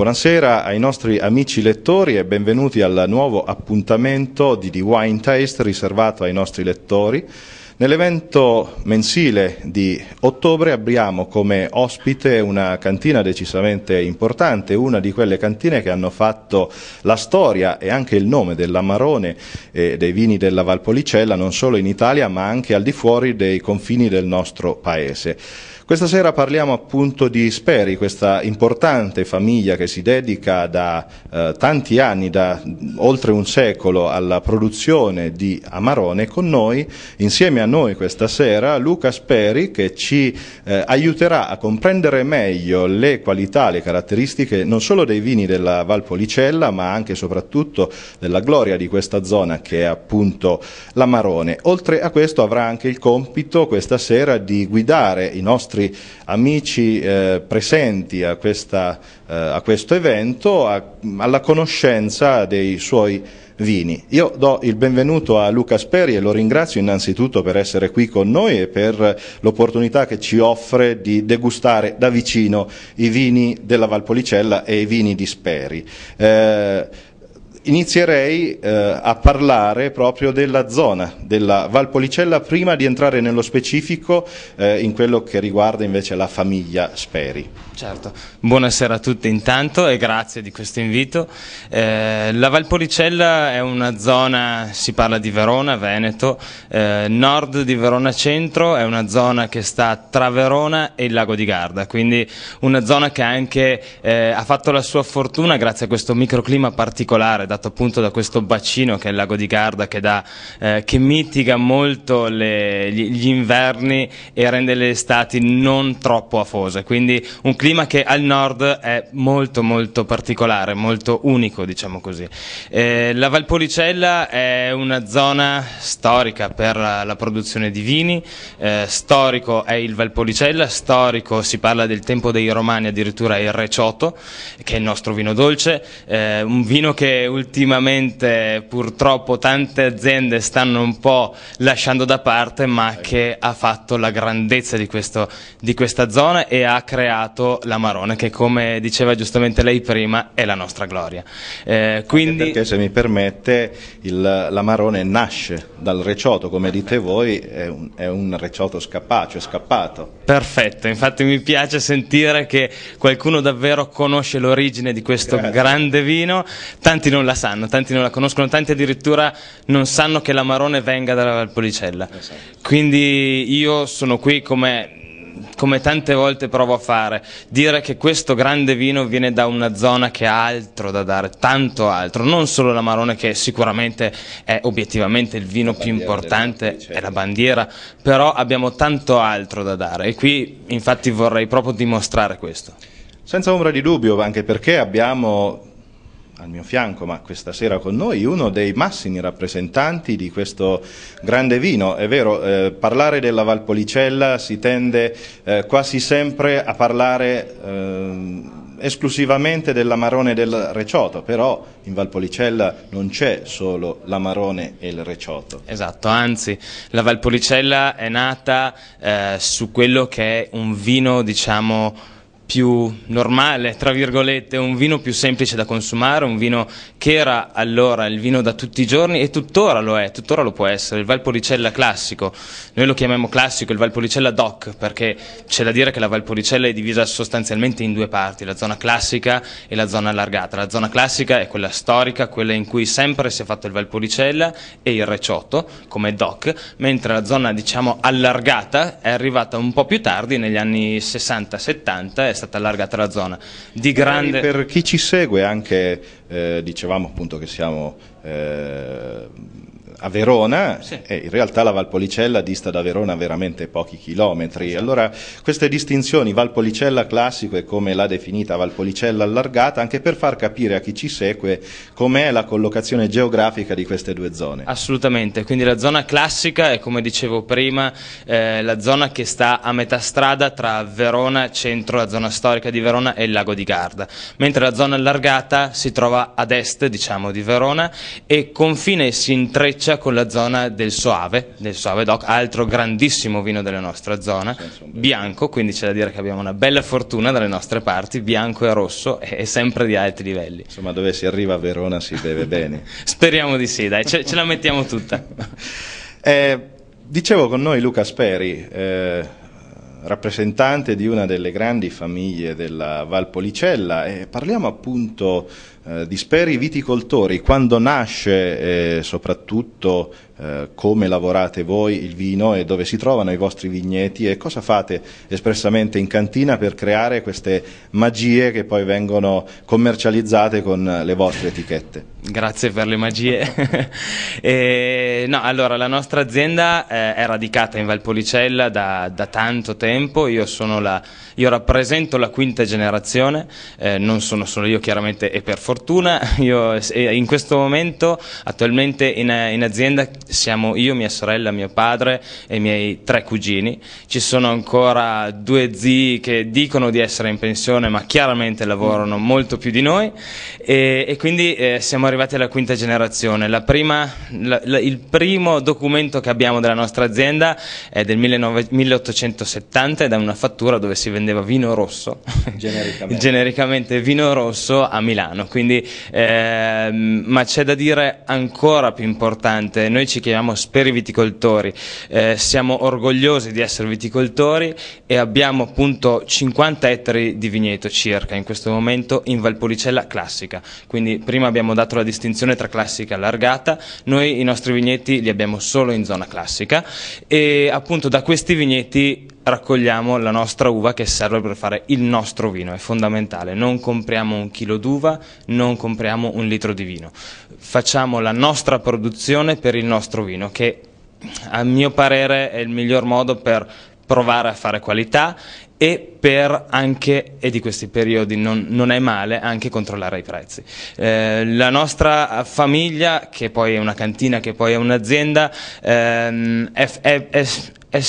Buonasera ai nostri amici lettori e benvenuti al nuovo appuntamento di The Wine Taste riservato ai nostri lettori. Nell'evento mensile di ottobre abbiamo come ospite una cantina decisamente importante, una di quelle cantine che hanno fatto la storia e anche il nome dell'Amarone e dei vini della Valpolicella non solo in Italia ma anche al di fuori dei confini del nostro paese. Questa sera parliamo appunto di Speri, questa importante famiglia che si dedica da eh, tanti anni, da oltre un secolo, alla produzione di Amarone. Con noi, insieme a noi questa sera, Luca Speri che ci eh, aiuterà a comprendere meglio le qualità, le caratteristiche non solo dei vini della Valpolicella ma anche e soprattutto della gloria di questa zona che è appunto l'Amarone. Oltre a questo avrà anche il compito questa sera di guidare i nostri nostri amici eh, presenti a, questa, eh, a, questo evento a, alla conoscenza dei suoi vini. Io do il benvenuto a Luca Speri e lo ringrazio innanzitutto per essere qui con noi e per l'opportunità che ci offre di degustare da vicino i vini della Valpolicella e i vini di Speri. Eh, inizierei eh, a parlare proprio della zona, della Valpolicella, prima di entrare nello specifico eh, in quello che riguarda invece la famiglia Speri. Certo, buonasera a tutti intanto e grazie di questo invito. Eh, la Valpolicella è una zona, si parla di Verona, Veneto, eh, nord di Verona centro, è una zona che sta tra Verona e il lago di Garda, quindi una zona che anche eh, ha fatto la sua fortuna grazie a questo microclima particolare dato appunto da questo bacino che è il lago di Garda che, dà, eh, che mitiga molto le, gli, gli, inverni e rende le estati non troppo afose, quindi un clima clima che al nord è molto molto particolare, molto unico diciamo così. Eh, la Valpolicella è una zona storica per la, produzione di vini, eh, storico è il Valpolicella, storico si parla del tempo dei Romani, addirittura il Recioto, che è il nostro vino dolce, eh, un vino che ultimamente purtroppo tante aziende stanno un po' lasciando da parte, ma che ha fatto la grandezza di, questo, di questa zona e ha creato la Marone, che come diceva giustamente lei prima, è la nostra gloria. Eh, quindi... Perché se mi permette, il, la Marone nasce dal recioto, come dite voi, è un, è un recioto scappato, cioè scappato. Perfetto, infatti mi piace sentire che qualcuno davvero conosce l'origine di questo Grazie. grande vino, tanti non la sanno, tanti non la conoscono, tanti addirittura non sanno che la Marone venga dalla Valpolicella. Esatto. Quindi io sono qui come come tante volte provo a fare, dire che questo grande vino viene da una zona che ha altro da dare, tanto altro, non solo l'Amarone che sicuramente è obiettivamente il vino più importante, certo. è la bandiera, però abbiamo tanto altro da dare e qui infatti vorrei proprio dimostrare questo. Senza ombra di dubbio, anche perché abbiamo al mio fianco, ma questa sera con noi, uno dei massimi rappresentanti di questo grande vino. È vero, eh, parlare della Valpolicella si tende eh, quasi sempre a parlare eh, esclusivamente dell'amarone e del recioto, però in Valpolicella non c'è solo l'amarone e il recioto. Esatto, anzi, la Valpolicella è nata eh, su quello che è un vino, diciamo, più normale, tra virgolette, un vino più semplice da consumare, un vino che era allora il vino da tutti i giorni e tuttora lo è, tuttora lo può essere, il Valpolicella classico, noi lo chiamiamo classico, il Valpolicella DOC, perché c'è da dire che la Valpolicella è divisa sostanzialmente in due parti, la zona classica e la zona allargata, la zona classica è quella storica, quella in cui sempre si è fatto il Valpolicella e il Recioto come DOC, mentre la zona diciamo allargata è arrivata un po' più tardi, negli anni 60-70, è stata allargata la zona. Di grande... E per chi ci segue anche, eh, dicevamo appunto che siamo... Eh, a Verona sì. e in realtà la Valpolicella dista da Verona veramente pochi chilometri. Esatto. Allora queste distinzioni Valpolicella classico e come l'ha definita Valpolicella allargata anche per far capire a chi ci segue com'è la collocazione geografica di queste due zone. Assolutamente, quindi la zona classica è come dicevo prima eh, la zona che sta a metà strada tra Verona centro, la zona storica di Verona e il lago di Garda, mentre la zona allargata si trova ad est diciamo di Verona e confine si intreccia Grecia con la zona del Soave, del Soave Doc, altro grandissimo vino della nostra zona, bianco, quindi c'è da dire che abbiamo una bella fortuna dalle nostre parti, bianco e rosso e sempre di alti livelli. Insomma, dove si arriva a Verona si beve bene. Speriamo di sì, dai, ce, ce la mettiamo tutta. eh, dicevo con noi Luca Speri, eh, rappresentante di una delle grandi famiglie della Valpolicella e parliamo appunto eh, di Speri Viticoltori, quando nasce eh, soprattutto eh, come lavorate voi il vino e dove si trovano i vostri vigneti e cosa fate espressamente in cantina per creare queste magie che poi vengono commercializzate con le vostre etichette. Grazie per le magie. e, no, allora, la nostra azienda eh, è radicata in Valpolicella da, da tanto tempo, io, la, io, rappresento la quinta generazione, eh, non sono solo io chiaramente e per fortuna, io in questo momento attualmente in, in azienda siamo io, mia sorella, mio padre e i miei tre cugini. Ci sono ancora due zii che dicono di essere in pensione ma chiaramente lavorano mm. molto più di noi e, e quindi eh, siamo arrivati alla quinta generazione. La prima, la, la, il primo documento che abbiamo della nostra azienda è del 19, 1870 ed è una fattura dove si vendeva vino rosso, genericamente, genericamente vino rosso a Milano, quindi, eh, ma c'è da dire ancora più importante, noi ci ci chiamiamo Speriviticoltori, eh, siamo orgogliosi di essere viticoltori e abbiamo appunto 50 ettari di vigneto circa in questo momento in Valpolicella classica, quindi prima abbiamo dato la distinzione tra classica e allargata, noi i nostri vigneti li abbiamo solo in zona classica e appunto da questi vigneti raccogliamo la nostra uva che serve per fare il nostro vino, è fondamentale, non compriamo un chilo d'uva, non compriamo un litro di vino, facciamo la nostra produzione per il nostro vino che a mio parere è il miglior modo per provare a fare qualità e per anche, e di questi periodi non, non è male, anche controllare i prezzi. Eh, la nostra famiglia, che poi è una cantina, che poi è un'azienda, ehm, è, è, è è,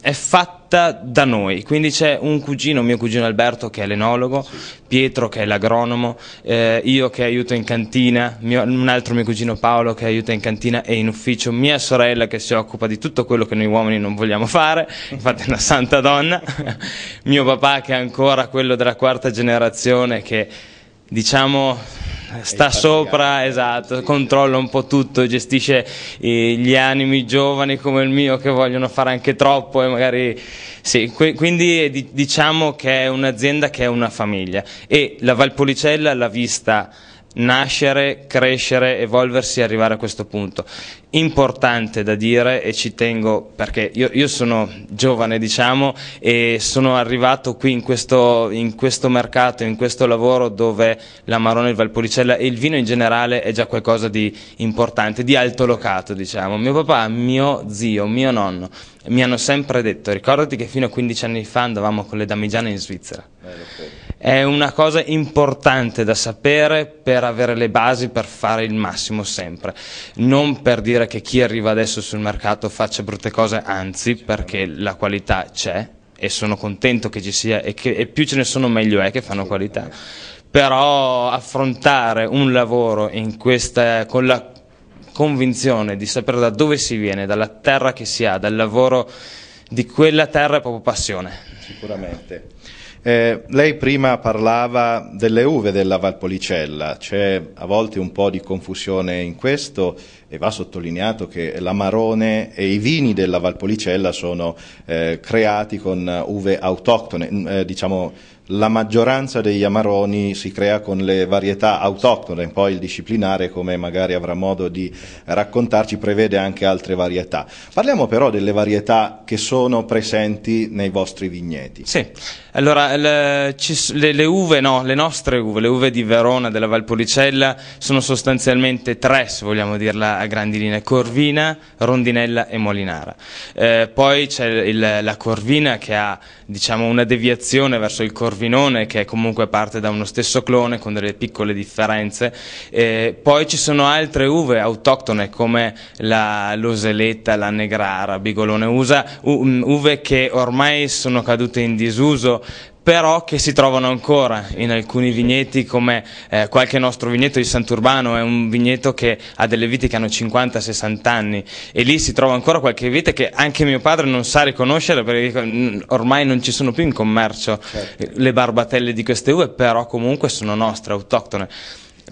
è fatta da noi, quindi c'è un cugino, mio cugino Alberto che è l'enologo, Pietro che è l'agronomo, eh, io che aiuto in cantina, mio, un altro mio cugino Paolo che aiuta in cantina e in ufficio, mia sorella che si occupa di tutto quello che noi uomini non vogliamo fare, infatti è una santa donna, mio papà che è ancora quello della quarta generazione che diciamo sta sopra, eh, esatto, controlla un po' tutto, gestisce eh, gli animi giovani come il mio che vogliono fare anche troppo e magari sì, quindi eh, diciamo che è un'azienda che è una famiglia e la Valpolicella l'ha vista nascere, crescere, evolversi e arrivare a questo punto importante da dire e ci tengo perché io, io, sono giovane diciamo e sono arrivato qui in questo, in questo mercato, in questo lavoro dove la Marone, il Valpolicella e il vino in generale è già qualcosa di importante, di alto locato diciamo. Mio papà, mio zio, mio nonno mi hanno sempre detto ricordati che fino a 15 anni fa andavamo con le damigiane in Svizzera. È una cosa importante da sapere per avere le basi per fare il massimo sempre, non per dire dire che chi arriva adesso sul mercato faccia brutte cose, anzi perché la qualità c'è e sono contento che ci sia e, che, e più ce ne sono meglio è che fanno qualità. Però affrontare un lavoro questa, con la convinzione di sapere da dove si viene, dalla terra che si ha, dal lavoro di quella terra è proprio passione. Sicuramente. Eh, lei prima parlava delle uve della Valpolicella, c'è a volte un po' di confusione in questo e va sottolineato che l'amarone e i vini della Valpolicella sono eh, creati con eh, uve autoctone, eh, diciamo la maggioranza degli amaroni si crea con le varietà autoctone, poi il disciplinare, come magari avrà modo di raccontarci, prevede anche altre varietà. Parliamo però delle varietà che sono presenti nei vostri vigneti. Sì, allora le, le, le uve, no, le nostre uve, le uve di Verona, della Valpolicella, sono sostanzialmente tre, se vogliamo dirla a grandi linee Corvina, Rondinella e Molinara. Eh, poi c'è la Corvina che ha diciamo, una deviazione verso il Corvinone che comunque parte da uno stesso clone con delle piccole differenze. Eh, poi ci sono altre uve autoctone come la l'oseletta, la negrara, bigolone usa, uve che ormai sono cadute in disuso però che si trovano ancora in alcuni vigneti come eh, qualche nostro vigneto di Sant'Urbano è un vigneto che ha delle viti che hanno 50-60 anni e lì si trova ancora qualche vite che anche mio padre non sa riconoscere perché ormai non ci sono più in commercio certo. le barbatelle di queste uve però comunque sono nostre, autoctone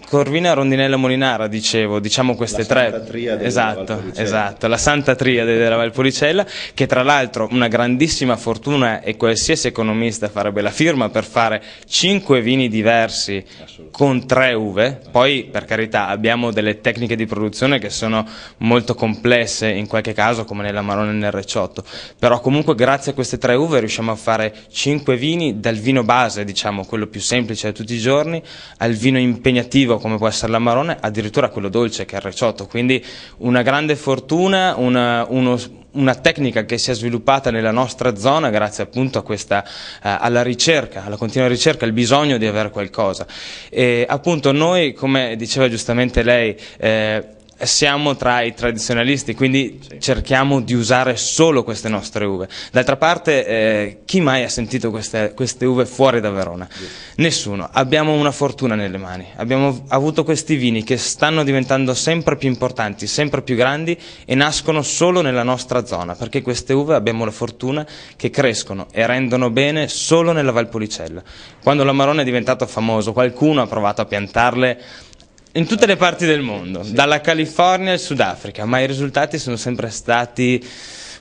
Corvina, Rondinella Molinara, dicevo, diciamo queste la tre. Esatto, esatto, la Santa Triade della Valpolicella, che tra l'altro una grandissima fortuna e qualsiasi economista farebbe la firma per fare cinque vini diversi con tre uve. Poi, per carità, abbiamo delle tecniche di produzione che sono molto complesse in qualche caso, come nella Marone e nel Recciotto. Però comunque grazie a queste tre uve riusciamo a fare cinque vini dal vino base, diciamo, quello più semplice di tutti i giorni, al vino impegnativo cattivo come può essere l'Amarone, addirittura quello dolce che è il reciotto, quindi una grande fortuna, una, uno, una tecnica che si è sviluppata nella nostra zona grazie appunto a questa, eh, alla ricerca, alla continua ricerca, al bisogno di avere qualcosa. E appunto noi, come diceva giustamente lei, eh, siamo tra i tradizionalisti, quindi sì. cerchiamo di usare solo queste nostre uve. D'altra parte, eh, chi mai ha sentito queste, queste uve fuori da Verona? Sì. Nessuno. Abbiamo una fortuna nelle mani. Abbiamo avuto questi vini che stanno diventando sempre più importanti, sempre più grandi e nascono solo nella nostra zona, perché queste uve abbiamo la fortuna che crescono e rendono bene solo nella Valpolicella. Quando l'amarone è diventato famoso, qualcuno ha provato a piantarle in tutte le parti del mondo, sì. dalla California al Sudafrica, ma i risultati sono sempre stati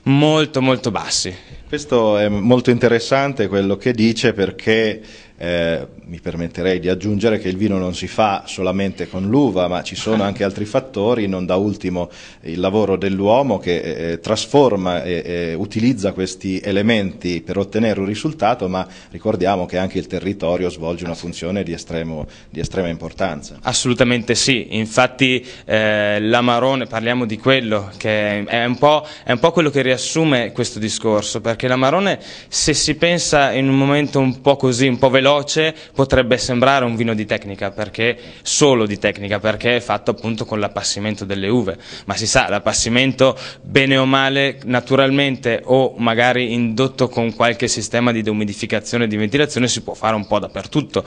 molto molto bassi. Questo è molto interessante quello che dice perché eh, mi permetterei di aggiungere che il vino non si fa solamente con l'uva, ma ci sono anche altri fattori, non da ultimo il lavoro dell'uomo che eh, eh trasforma e eh, utilizza questi elementi per ottenere un risultato, ma ricordiamo che anche il territorio svolge una funzione di, estremo, di estrema importanza. Assolutamente sì, infatti eh, l'Amarone, parliamo di quello, che è un, è un po' quello che riassume questo discorso, perché l'Amarone se si pensa in un momento un po' così, un po' veloce, veloce potrebbe sembrare un vino di tecnica, perché solo di tecnica, perché è fatto appunto con l'appassimento delle uve, ma si sa, l'appassimento bene o male naturalmente o magari indotto con qualche sistema di deumidificazione e di ventilazione si può fare un po' dappertutto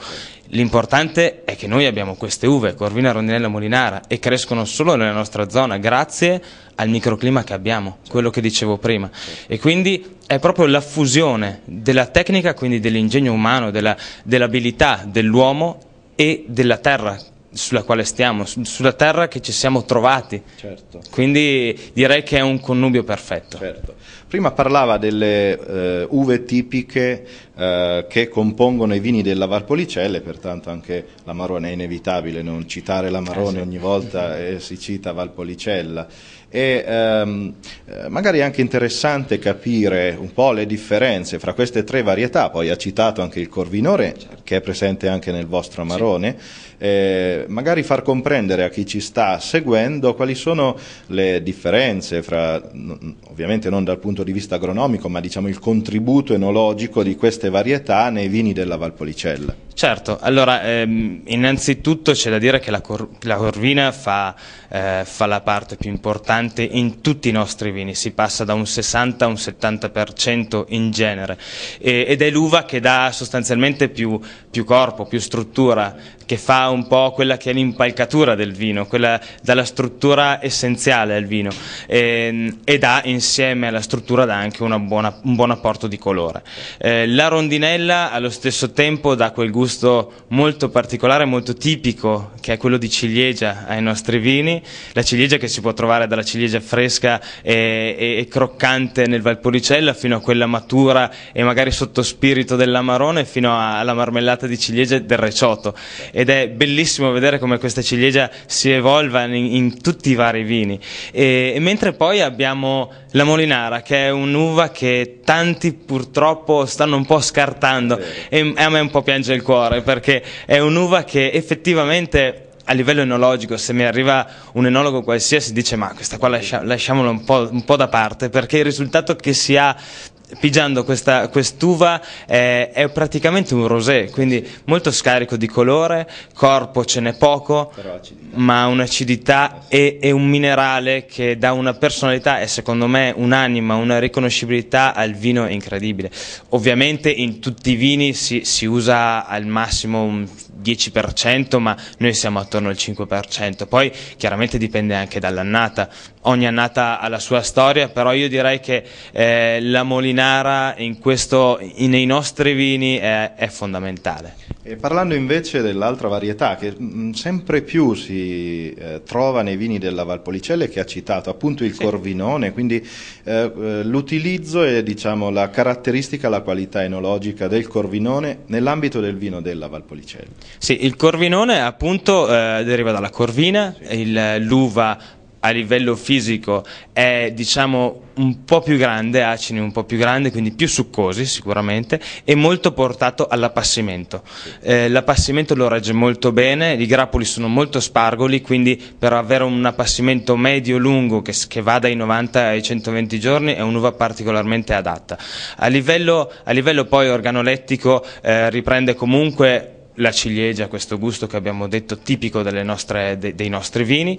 L'importante è che noi abbiamo queste uve, Corvina, Rondinella, Molinara, e crescono solo nella nostra zona grazie al microclima che abbiamo, quello che dicevo prima. E quindi è proprio la fusione della tecnica, quindi dell'ingegno umano, dell'abilità dell dell'uomo e della terra sulla quale stiamo, su, sulla terra che ci siamo trovati. Certo. Quindi direi che è un connubio perfetto. Certo. Prima parlava delle eh, uve tipiche eh, che compongono i vini del Valpolicelle, pertanto anche la Marone è inevitabile non citare la Marone eh sì. ogni volta si cita Valpolicella e ehm, eh, magari è anche interessante capire un po' le differenze fra queste tre varietà, poi ha citato anche il Corvinore che è presente anche nel vostro Amarone, sì. eh, magari far comprendere a chi ci sta seguendo quali sono le differenze fra, ovviamente non dal punto di vista agronomico, ma diciamo il contributo enologico di queste varietà nei vini della Valpolicella. Certo, allora ehm, innanzitutto c'è da dire che la, cor la corvina fa, eh, fa la parte più importante pesante in tutti i nostri vini, si passa da un 60 a un 70% in genere e, ed è l'uva che dà sostanzialmente più più corpo, più struttura, che fa un po' quella che è l'impalcatura del vino, quella dalla struttura essenziale al vino e, ehm, e dà insieme alla struttura dà anche buona, un buon apporto di colore. Eh, la rondinella allo stesso tempo dà quel gusto molto particolare, molto tipico, che è quello di ciliegia ai nostri vini, la ciliegia che si può trovare dalla ciliegia fresca e, e, e croccante nel Valpolicella fino a quella matura e magari sotto spirito dell'amarone fino alla marmellata trattata di ciliegia del Recioto ed è bellissimo vedere come questa ciliegia si evolva in, in tutti i vari vini. E, e mentre poi abbiamo la Molinara, che è un'uva che tanti purtroppo stanno un po' scartando e a me un po' piange il cuore perché è un'uva che effettivamente a livello enologico, se mi arriva un enologo qualsiasi, dice ma questa qua lascia, lasciamola un po', un po', da parte perché il risultato che si ha pigiando questa, quest'uva eh, è praticamente un rosé, quindi molto scarico di colore, corpo ce n'è poco, ma un'acidità e, e, un minerale che dà una personalità e secondo me un'anima, una riconoscibilità al vino incredibile. Ovviamente in tutti i vini si, si usa al massimo un 10%, ma noi siamo attorno al 5%. Poi chiaramente dipende anche dall'annata, ogni annata ha la sua storia, però io direi che eh, la Molinara in questo, nei nostri vini è, è fondamentale. E parlando invece dell'altra varietà che mh, mm, sempre più si eh, trova nei vini della Valpolicelle che ha citato, appunto il sì. corvinone, quindi eh, eh l'utilizzo e diciamo, la caratteristica, la qualità enologica del corvinone nell'ambito del vino della Valpolicelle. Sì, il corvinone appunto eh, deriva dalla corvina, sì. l'uva a livello fisico è diciamo un po' più grande, acini un po' più grande, quindi più succosi sicuramente e molto portato all'appassimento. Eh, l'appassimento lo regge molto bene, i grappoli sono molto spargoli, quindi per avere un appassimento medio-lungo che, che va dai 90 ai 120 giorni è un'uva particolarmente adatta. A livello, a livello poi organolettico eh, riprende comunque la ciliegia, questo gusto che abbiamo detto tipico nostre, de, dei nostri vini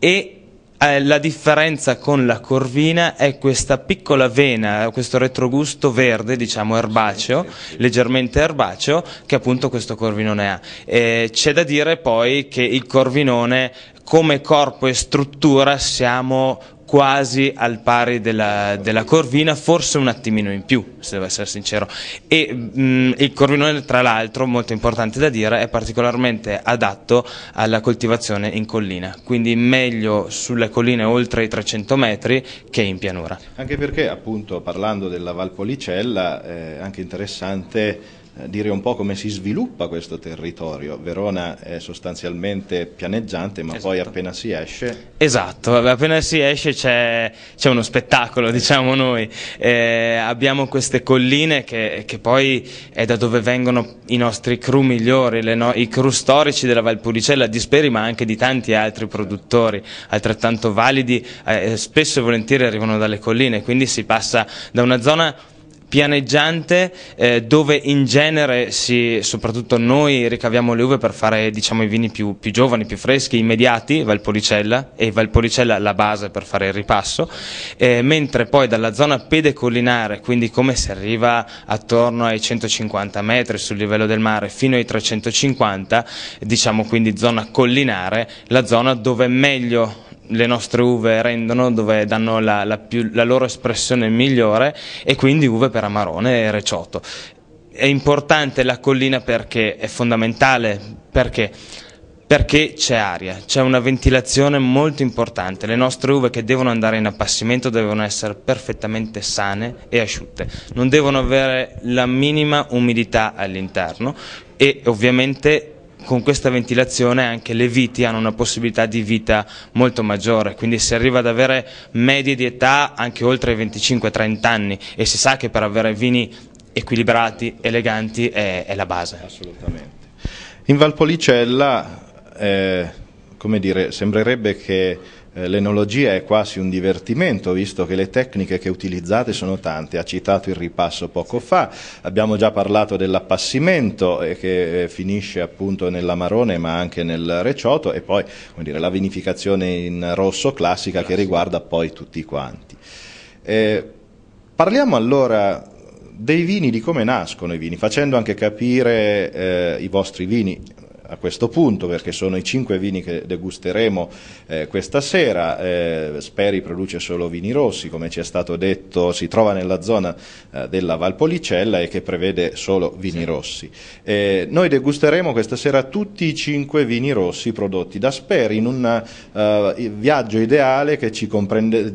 e eh, la differenza con la corvina è questa piccola vena, questo retrogusto verde, diciamo erbaceo, leggermente erbaceo, che appunto questo corvinone ha. Eh, c'è da dire poi che il corvinone come corpo e struttura siamo quasi al pari della, della, Corvina, forse un attimino in più, se devo essere sincero. E mh, mm, il Corvino, tra l'altro, molto importante da dire, è particolarmente adatto alla coltivazione in collina, quindi meglio sulle colline oltre i 300 metri che in pianura. Anche perché, appunto, parlando della Valpolicella, è eh, anche interessante eh, dire un po' come si sviluppa questo territorio. Verona è sostanzialmente pianeggiante, ma esatto. poi appena si esce. Esatto, appena si esce c'è, uno spettacolo, diciamo noi. Eh, abbiamo queste colline che, che, poi è da dove vengono i nostri crew migliori, no i crew storici della Valpolicella, di Speri, ma anche di tanti altri produttori altrettanto validi, eh, spesso e volentieri arrivano dalle colline, quindi si passa da una zona pianeggiante eh, dove in genere, si, soprattutto noi, ricaviamo le uve per fare diciamo, i vini più, più, giovani, più freschi, immediati, Valpolicella e Valpolicella la base per fare il ripasso, eh, mentre poi dalla zona pedecollinare, quindi come si arriva attorno ai 150 metri sul livello del mare fino ai 350, diciamo quindi zona collinare, la zona dove meglio le nostre uve rendono, dove danno la, la, più, la loro espressione migliore e quindi uve per amarone e reciotto. È importante la collina perché è fondamentale, perché? perché c'è aria, c'è una ventilazione molto importante, le nostre uve che devono andare in appassimento devono essere perfettamente sane e asciutte, non devono avere la minima umidità all'interno e ovviamente con questa ventilazione anche le viti hanno una possibilità di vita molto maggiore, quindi si arriva ad avere medie di età anche oltre i 25-30 anni e si sa che per avere vini equilibrati, eleganti è, è la base. Assolutamente. In Valpolicella, eh, come dire, sembrerebbe che eh, l'enologia è quasi un divertimento, visto che le tecniche che utilizzate sono tante. Ha citato il ripasso poco fa, abbiamo già parlato dell'appassimento eh, che eh, finisce appunto nell'amarone ma anche nel recioto e poi dire, la vinificazione in rosso classica che riguarda poi tutti quanti. Eh, parliamo allora dei vini, di come nascono i vini, facendo anche capire eh, i vostri vini a questo punto perché sono i cinque vini che degusteremo eh, questa sera. Eh, Speri produce solo vini rossi, come ci è stato detto, si trova nella zona eh, della Valpolicella e che prevede solo vini sì. rossi. Eh, noi degusteremo questa sera tutti i cinque vini rossi prodotti da Speri in un eh, viaggio ideale che ci,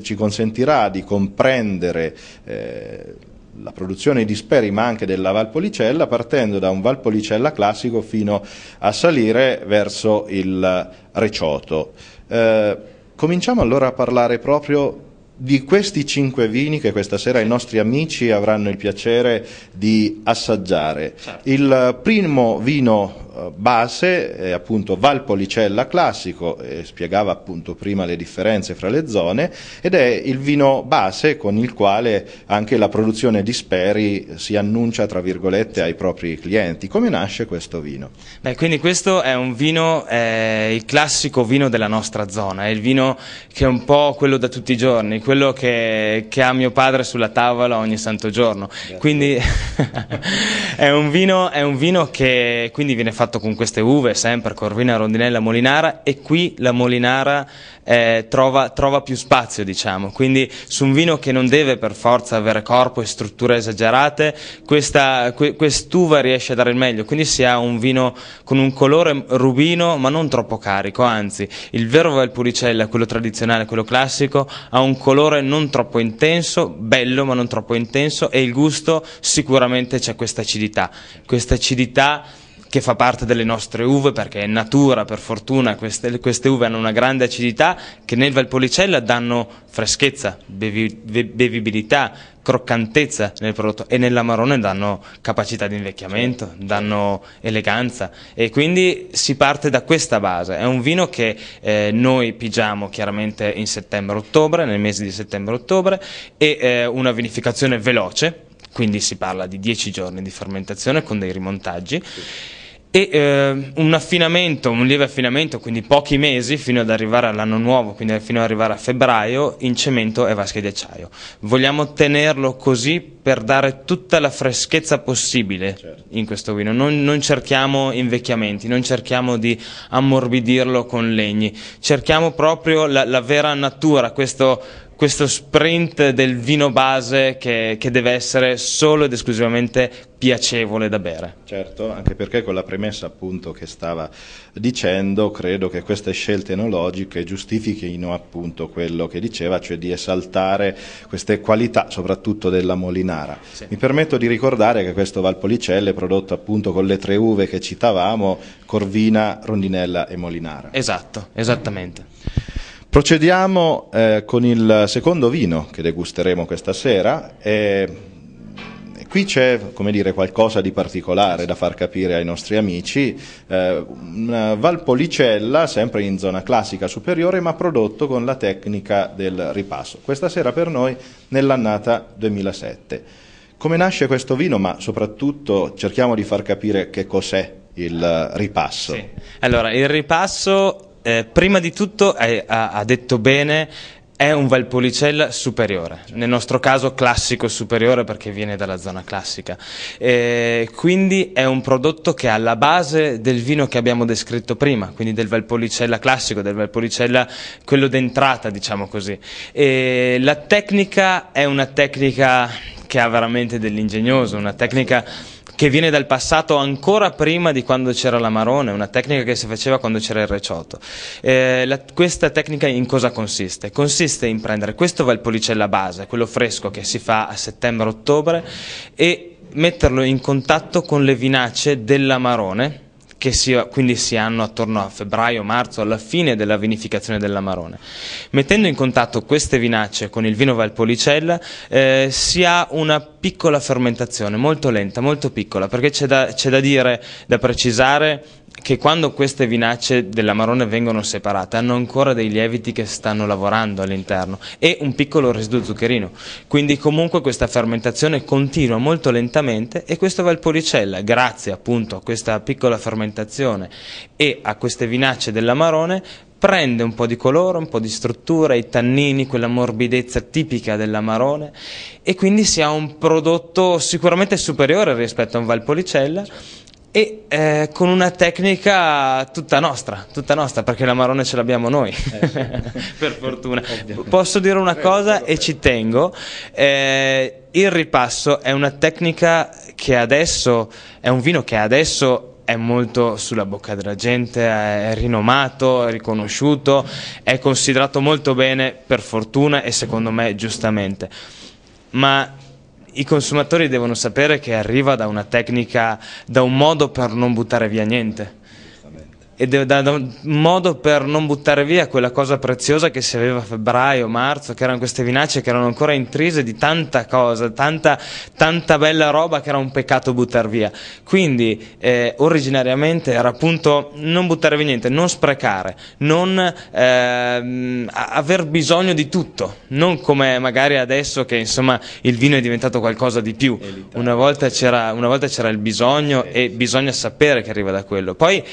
ci consentirà di comprendere eh, la produzione di Speri ma anche della Valpolicella partendo da un Valpolicella classico fino a salire verso il Recioto. Eh, cominciamo allora a parlare proprio di questi cinque vini che questa sera i nostri amici avranno il piacere di assaggiare. Certo. Il primo vino base eh, appunto Valpolicella classico, eh, spiegava appunto prima le differenze fra le zone, ed è il vino base con il quale anche la produzione di Speri si annuncia tra virgolette ai propri clienti. Come nasce questo vino? Beh, quindi questo è un vino, eh, il classico vino della nostra zona, è il vino che è un po' quello da tutti i giorni, quello che, che ha mio padre sulla tavola ogni santo giorno. Grazie. Quindi è, un vino, è un vino che quindi viene fatto fatto con queste uve, sempre Corvina, Rondinella, Molinara e qui la Molinara eh, trova, trova, più spazio diciamo, quindi su un vino che non deve per forza avere corpo e strutture esagerate, questa, quest'uva riesce a dare il meglio, quindi si ha un vino con un colore rubino ma non troppo carico, anzi il vero Valpuricella, quello tradizionale, quello classico, ha un colore non troppo intenso, bello ma non troppo intenso e il gusto sicuramente c'è questa acidità, questa acidità che fa parte delle nostre uve perché è natura, per fortuna, queste, queste uve hanno una grande acidità che nel Valpolicella danno freschezza, bevi, be, bevibilità, croccantezza nel prodotto e nell'amarone danno capacità di invecchiamento, danno eleganza e quindi si parte da questa base. È un vino che eh, noi pigiamo chiaramente in settembre-ottobre, nel mese di settembre-ottobre e eh, una vinificazione veloce, quindi si parla di 10 giorni di fermentazione con dei rimontaggi. Sì e eh, un affinamento, un lieve affinamento, quindi pochi mesi fino ad arrivare all'anno nuovo, quindi fino ad arrivare a febbraio in cemento e vasche di acciaio. Vogliamo tenerlo così per dare tutta la freschezza possibile certo. in questo vino, non, non, cerchiamo invecchiamenti, non cerchiamo di ammorbidirlo con legni, cerchiamo proprio la, la vera natura, questo questo sprint del vino base che, che, deve essere solo ed esclusivamente piacevole da bere. Certo, anche perché con la premessa appunto che stava dicendo, credo che queste scelte enologiche giustifichino appunto quello che diceva, cioè di esaltare queste qualità, soprattutto della Molinara. Sì. Mi permetto di ricordare che questo Valpolicelle è prodotto appunto con le tre uve che citavamo, Corvina, Rondinella e Molinara. Esatto, esattamente. Procediamo eh, con il secondo vino che degusteremo questa sera. E, qui c'è dire, qualcosa di particolare da far capire ai nostri amici, eh, una Valpolicella sempre in zona classica superiore ma prodotto con la tecnica del ripasso. Questa sera per noi nell'annata 2007. Come nasce questo vino ma soprattutto cerchiamo di far capire che cos'è il ripasso. Sì. Allora, il ripasso eh, prima di tutto eh, ha detto bene è un Valpolicella superiore, nel nostro caso classico superiore perché viene dalla zona classica. E eh, quindi è un prodotto che è alla base del vino che abbiamo descritto prima, quindi del Valpolicella classico, del Valpolicella quello d'entrata, diciamo così. E la tecnica è una tecnica che ha veramente dell'ingegnoso, una tecnica che viene dal passato ancora prima di quando c'era la l'amarone, una tecnica che si faceva quando c'era il recioto. Eh, la, questa tecnica in cosa consiste? Consiste in prendere, questo valpolicella base, quello fresco che si fa a settembre-ottobre, e metterlo in contatto con le vinacce dell'amarone, che si, quindi si hanno attorno a febbraio-marzo, alla fine della vinificazione dell'amarone. Mettendo in contatto queste vinacce con il vino Valpolicella eh, si ha una piccola fermentazione, molto lenta, molto piccola, perché c'è da, da dire, da precisare che quando queste vinacce della marrone vengono separate hanno ancora dei lieviti che stanno lavorando all'interno e un piccolo residuo zuccherino. Quindi comunque questa fermentazione continua molto lentamente e questo Valpolicella, grazie appunto a questa piccola fermentazione e a queste vinacce della marrone, prende un po' di colore, un po' di struttura, i tannini, quella morbidezza tipica della marrone e quindi si ha un prodotto sicuramente superiore rispetto a un Valpolicella e eh, con una tecnica tutta nostra, tutta nostra, perché la marrone ce l'abbiamo noi, eh, per fortuna. Posso dire una cosa e ci tengo, eh, il ripasso è una tecnica che adesso, è un vino che adesso è molto sulla bocca della gente, è rinomato, è riconosciuto, è considerato molto bene, per fortuna e secondo me giustamente. Ma i consumatori devono sapere che arriva da una tecnica, da un modo per non buttare via niente e da, da un modo per non buttare via quella cosa preziosa che si aveva a febbraio, marzo, che erano queste vinacce che erano ancora intrise di tanta cosa, tanta, tanta bella roba che era un peccato buttare via. Quindi eh, originariamente era appunto non buttare via niente, non sprecare, non eh, aver bisogno di tutto, non come magari adesso che insomma il vino è diventato qualcosa di più. Una volta c'era, il bisogno e bisogna sapere che arriva da quello. Poi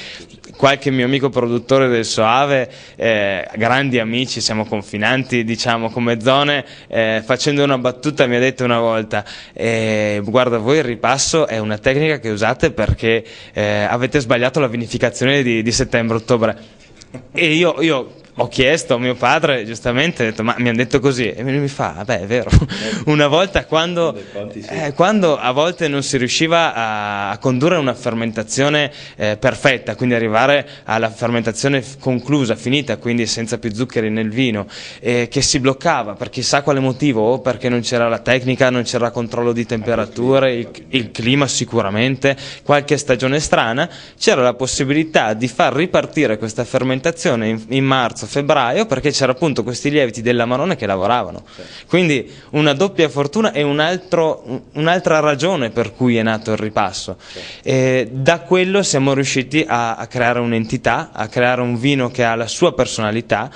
qualche qualche mio amico produttore del Soave, eh, grandi amici, siamo confinanti diciamo come zone, eh, facendo una battuta mi ha detto una volta, eh, guarda voi il ripasso è una tecnica che usate perché eh, avete sbagliato la vinificazione di, di settembre-ottobre. E io, io ho chiesto a mio padre, giustamente, detto, ma mi hanno detto così, e lui mi fa, ah, beh è vero, una volta quando, eh, quando, a volte non si riusciva a, a condurre una fermentazione eh, perfetta, quindi arrivare alla fermentazione conclusa, finita, quindi senza più zuccheri nel vino, eh, che si bloccava per chissà quale motivo, o perché non c'era la tecnica, non c'era controllo di temperature, il, il clima sicuramente, qualche stagione strana, c'era la possibilità di far ripartire questa fermentazione in, in marzo, marzo, febbraio, perché c'era appunto questi lieviti della Marone che lavoravano. Sì. Quindi una doppia fortuna e un'altra ragione per cui è nato il ripasso. Sì. da quello siamo riusciti a, a creare un'entità, a creare un vino che ha la sua personalità,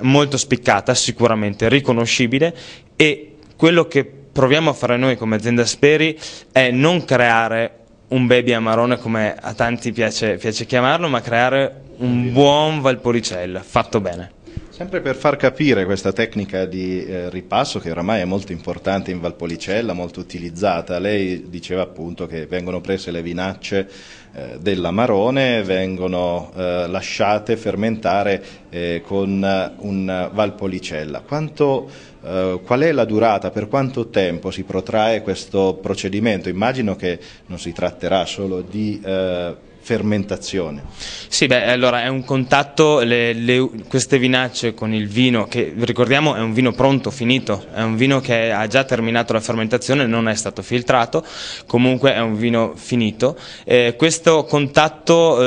molto spiccata, sicuramente riconoscibile e quello che proviamo a fare noi come azienda Speri è non creare un baby amarone come a tanti piace, piace chiamarlo, ma creare un buon Valpolicella, fatto bene. Sempre per far capire questa tecnica di eh, ripasso che oramai è molto importante in Valpolicella, molto utilizzata, lei diceva appunto che vengono prese le vinacce eh, dell'amarone, vengono eh, lasciate fermentare eh, con un Valpolicella. Quanto, eh, qual è la durata, per quanto tempo si protrae questo procedimento? Immagino che non si tratterà solo di eh, fermentazione. Sì, beh, allora è un contatto, le, le, queste vinacce con il vino, che ricordiamo è un vino pronto, finito, è un vino che ha già terminato la fermentazione, non è stato filtrato, comunque è un vino finito. Eh, questo contatto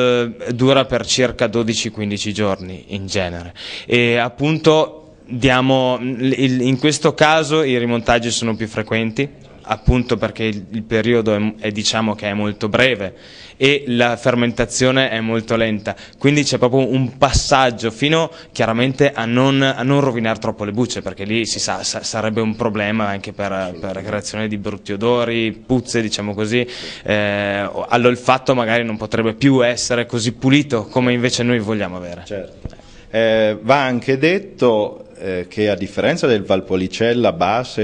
eh, dura per circa 12-15 giorni in genere e appunto diamo, in questo caso i rimontaggi sono più frequenti appunto perché il, il periodo è, è, diciamo che è molto breve e la fermentazione è molto lenta, quindi c'è proprio un passaggio fino chiaramente a non, a non, rovinare troppo le bucce perché lì si sa, sa sarebbe un problema anche per, per la creazione di brutti odori, puzze diciamo così, eh, all'olfatto magari non potrebbe più essere così pulito come invece noi vogliamo avere. Certo. Eh, va anche detto eh, che a differenza del Valpolicella base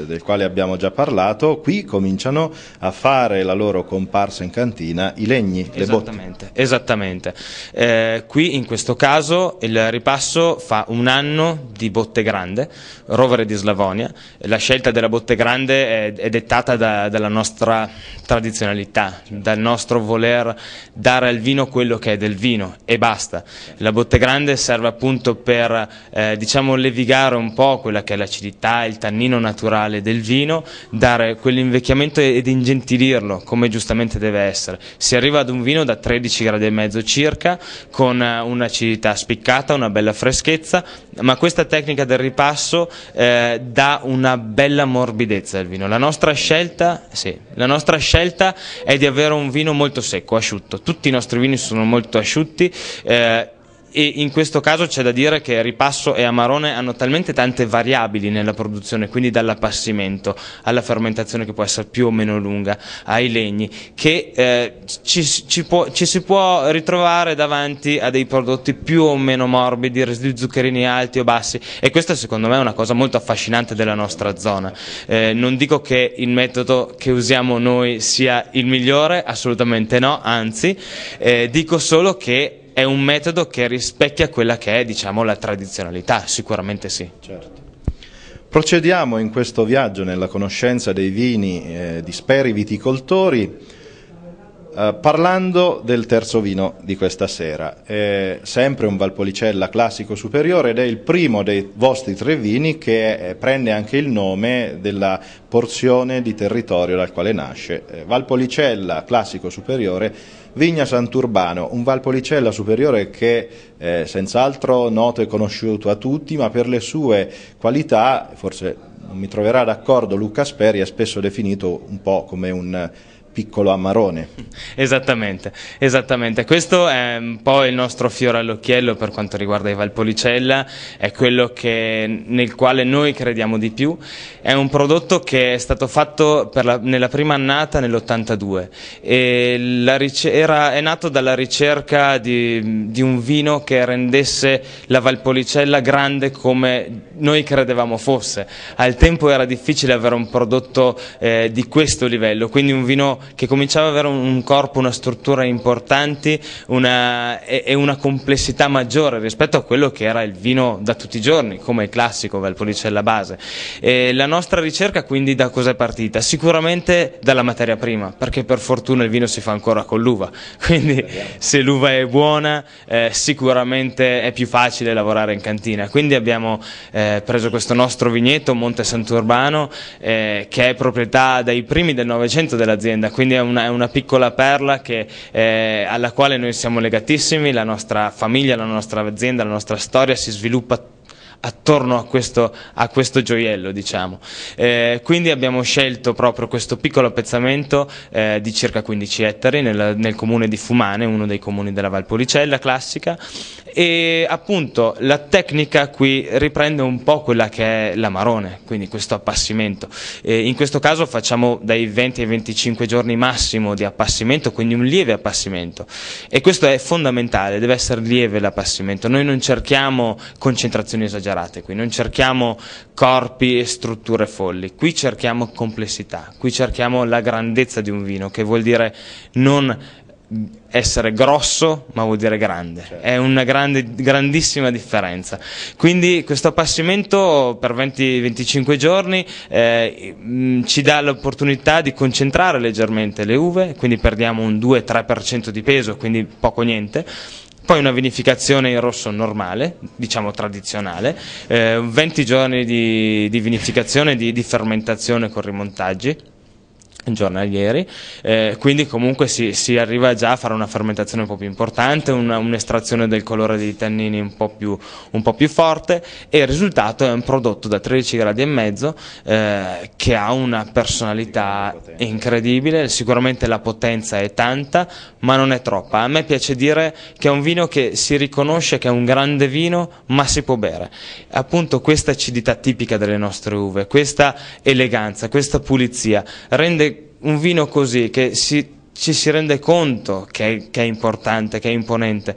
eh, del quale abbiamo già parlato, qui cominciano a fare la loro comparsa in cantina i legni, le botte. Esattamente, eh, qui in questo caso il ripasso fa un anno di botte grande, rovere di Slavonia, la scelta della botte grande è, è dettata da, dalla nostra tradizionalità, dal nostro voler dare al vino quello che è del vino e basta. La botte grande serve appunto per eh, diciamo levigare un po' quella che è l'acidità il tannino naturale del vino, dare quell'invecchiamento ed ingentilirlo come giustamente deve essere. Si arriva ad un vino da 13 gradi e mezzo circa con eh, un'acidità spiccata, una bella freschezza, ma questa tecnica del ripasso eh, dà una bella morbidezza al vino. La nostra, scelta, sì, la nostra scelta è di avere un vino molto secco, asciutto. Tutti i nostri vini sono molto asciutti eh, e in questo caso c'è da dire che ripasso e amarone hanno talmente tante variabili nella produzione, quindi dall'appassimento alla fermentazione che può essere più o meno lunga, ai legni, che eh, ci, ci, può, ci, si può ritrovare davanti a dei prodotti più o meno morbidi, residui zuccherini alti o bassi e questa secondo me è una cosa molto affascinante della nostra zona. Eh, non dico che il metodo che usiamo noi sia il migliore, assolutamente no, anzi, eh, dico solo che è un metodo che rispecchia quella che è diciamo, la tradizionalità, sicuramente sì. Certo. Procediamo in questo viaggio nella conoscenza dei vini eh, di Speri Viticoltori eh, parlando del terzo vino di questa sera. È sempre un Valpolicella classico superiore ed è il primo dei vostri tre vini che eh, prende anche il nome della porzione di territorio dal quale nasce. Eh, Valpolicella classico superiore Vigna Sant'Urbano, un Valpolicella superiore che è eh, senz'altro noto e conosciuto a tutti, ma per le sue qualità, forse non mi troverà d'accordo Luca Speri, è spesso definito un po' come un piccolo amarone. Esattamente, esattamente. Questo è un po' il nostro fiore all'occhiello per quanto riguarda i Valpolicella, è quello che, nel quale noi crediamo di più. È un prodotto che è stato fatto la, nella prima annata nell'82 era, è nato dalla ricerca di, di un vino che rendesse la Valpolicella grande come noi credevamo fosse. Al tempo era difficile avere un prodotto eh, di questo livello, quindi un vino che cominciava ad avere un corpo, una struttura importante una, e, e, una complessità maggiore rispetto a quello che era il vino da tutti i giorni, come il classico Valpolice alla base. E la nostra ricerca quindi da cosa è partita? Sicuramente dalla materia prima, perché per fortuna il vino si fa ancora con l'uva, quindi se l'uva è buona eh, sicuramente è più facile lavorare in cantina. Quindi abbiamo eh, preso questo nostro vigneto, Monte Sant'Urbano, eh, che è proprietà dai primi del Novecento dell'azienda, quindi è una, è una piccola perla che, eh, alla quale noi siamo legatissimi, la nostra famiglia, la nostra azienda, la nostra storia si sviluppa attorno a questo, a questo gioiello. Diciamo. Eh, quindi abbiamo scelto proprio questo piccolo appezzamento eh, di circa 15 ettari nel, nel, comune di Fumane, uno dei comuni della Valpolicella classica e appunto la tecnica qui riprende un po' quella che è la l'amarone, quindi questo appassimento. Eh, in questo caso facciamo dai 20 ai 25 giorni massimo di appassimento, quindi un lieve appassimento e questo è fondamentale, deve essere lieve l'appassimento. Noi non cerchiamo concentrazioni esagerate esagerate qui, non cerchiamo corpi e strutture folli, qui cerchiamo complessità, qui cerchiamo la grandezza di un vino, che vuol dire non essere grosso ma vuol dire grande certo. è una grande, grandissima differenza quindi questo appassimento per 20-25 giorni eh, mm, ci dà l'opportunità di concentrare leggermente le uve quindi perdiamo un 2-3% di peso quindi poco niente poi una vinificazione in rosso normale, diciamo tradizionale, eh, 20 giorni di, di vinificazione, di, di fermentazione con rimontaggi, giornalieri, eh, quindi comunque si, si, arriva già a fare una fermentazione un po' più importante, un'estrazione un del colore dei tannini un po, più, un po' più forte e il risultato è un prodotto da 13 gradi e mezzo eh, che ha una personalità incredibile, sicuramente la potenza è tanta ma non è troppa, a me piace dire che è un vino che si riconosce che è un grande vino ma si può bere, appunto questa acidità tipica delle nostre uve, questa eleganza, questa pulizia rende un vino così che si, ci si rende conto che, che, è importante, che è imponente,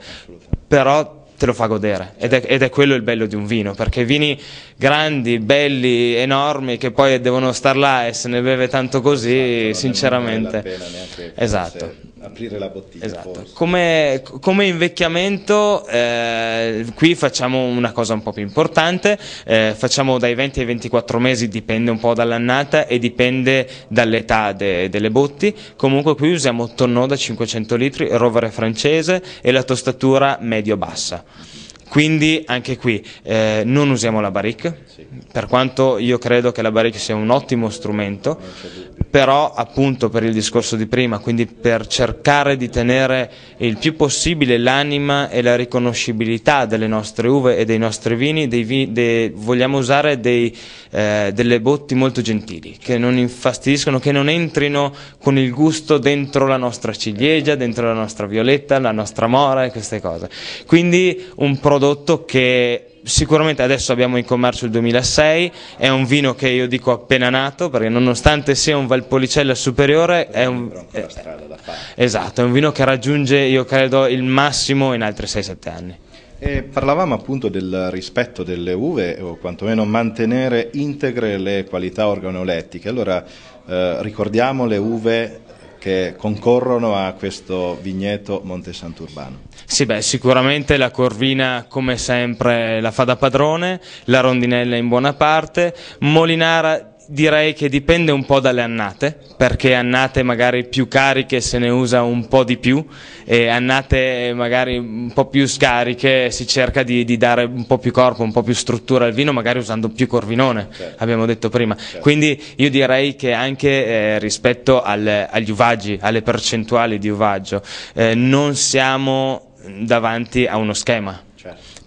però te lo fa godere ed è, certo. ed è, quello il bello di un vino, perché vini grandi, belli, enormi, che poi devono star là e se ne beve tanto così, esatto, sinceramente... Non vale la pena neanche esatto aprire la bottiglia. Esatto. Come, come, invecchiamento, eh, qui facciamo una cosa un po' più importante, eh, facciamo dai 20 ai 24 mesi, dipende un po' dall'annata e dipende dall'età de, delle botti. Comunque qui usiamo tonno da 500 litri, rovere francese e la tostatura medio-bassa. Quindi anche qui eh, non usiamo la barrique, sì. per quanto io credo che la barrique sia un ottimo strumento, però appunto per il discorso di prima, quindi per cercare di tenere il più possibile l'anima e la riconoscibilità delle nostre uve e dei nostri vini, dei vi, de, vogliamo usare dei, eh, delle botti molto gentili, che non infastidiscono, che non entrino con il gusto dentro la nostra ciliegia, dentro la nostra violetta, la nostra mora e queste cose. Quindi un prodotto prodotto che sicuramente adesso abbiamo in commercio il 2006, è un vino che io dico appena nato perché nonostante sia un Valpolicella superiore è un, è, esatto, è un vino che raggiunge io credo il massimo in altri 6-7 anni. E parlavamo appunto del rispetto delle uve o quantomeno mantenere integre le qualità organolettiche, allora eh, ricordiamo le uve che concorrono a questo vigneto Monte Sant'Urbano. Sì, beh, sicuramente la Corvina come sempre la fa da padrone, la Rondinella in buona parte, Molinara Direi che dipende un po' dalle annate, perché annate magari più cariche se ne usa un po' di più e annate magari un po' più scariche si cerca di, di dare un po' più corpo, un po' più struttura al vino, magari usando più corvinone, certo. abbiamo detto prima. Certo. Quindi io direi che anche eh, rispetto al, agli uvaggi, alle percentuali di uvaggio, eh, non siamo davanti a uno schema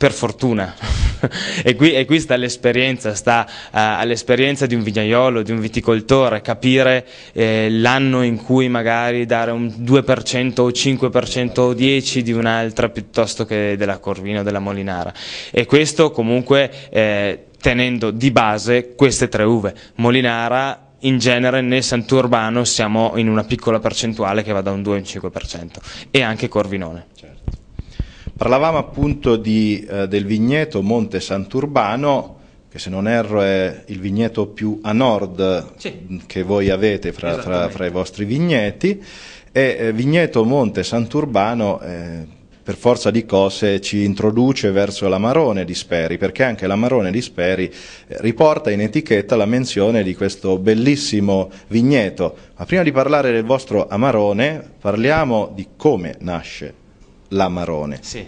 per fortuna. e, qui, e, qui, sta l'esperienza, sta uh, all'esperienza di un vignaiolo, di un viticoltore, capire eh, l'anno in cui magari dare un 2% o 5% o 10% di un'altra piuttosto che della Corvino o della Molinara. E questo comunque eh, tenendo di base queste tre uve, Molinara, in genere nel Santurbano siamo in una piccola percentuale che va da un 2 a un 5% e anche Corvinone. Certo. Parlavamo appunto di, eh, del vigneto Monte Sant'Urbano, che se non erro è il vigneto più a nord sì. Mm, che voi avete fra, fra, fra, i vostri vigneti, e eh, vigneto Monte Sant'Urbano... Eh, per forza di cose ci introduce verso l'Amarone di Speri, perché anche l'Amarone di Speri eh, riporta in etichetta la menzione di questo bellissimo vigneto. Ma prima di parlare del vostro Amarone, parliamo di come nasce Lamarone. Sì.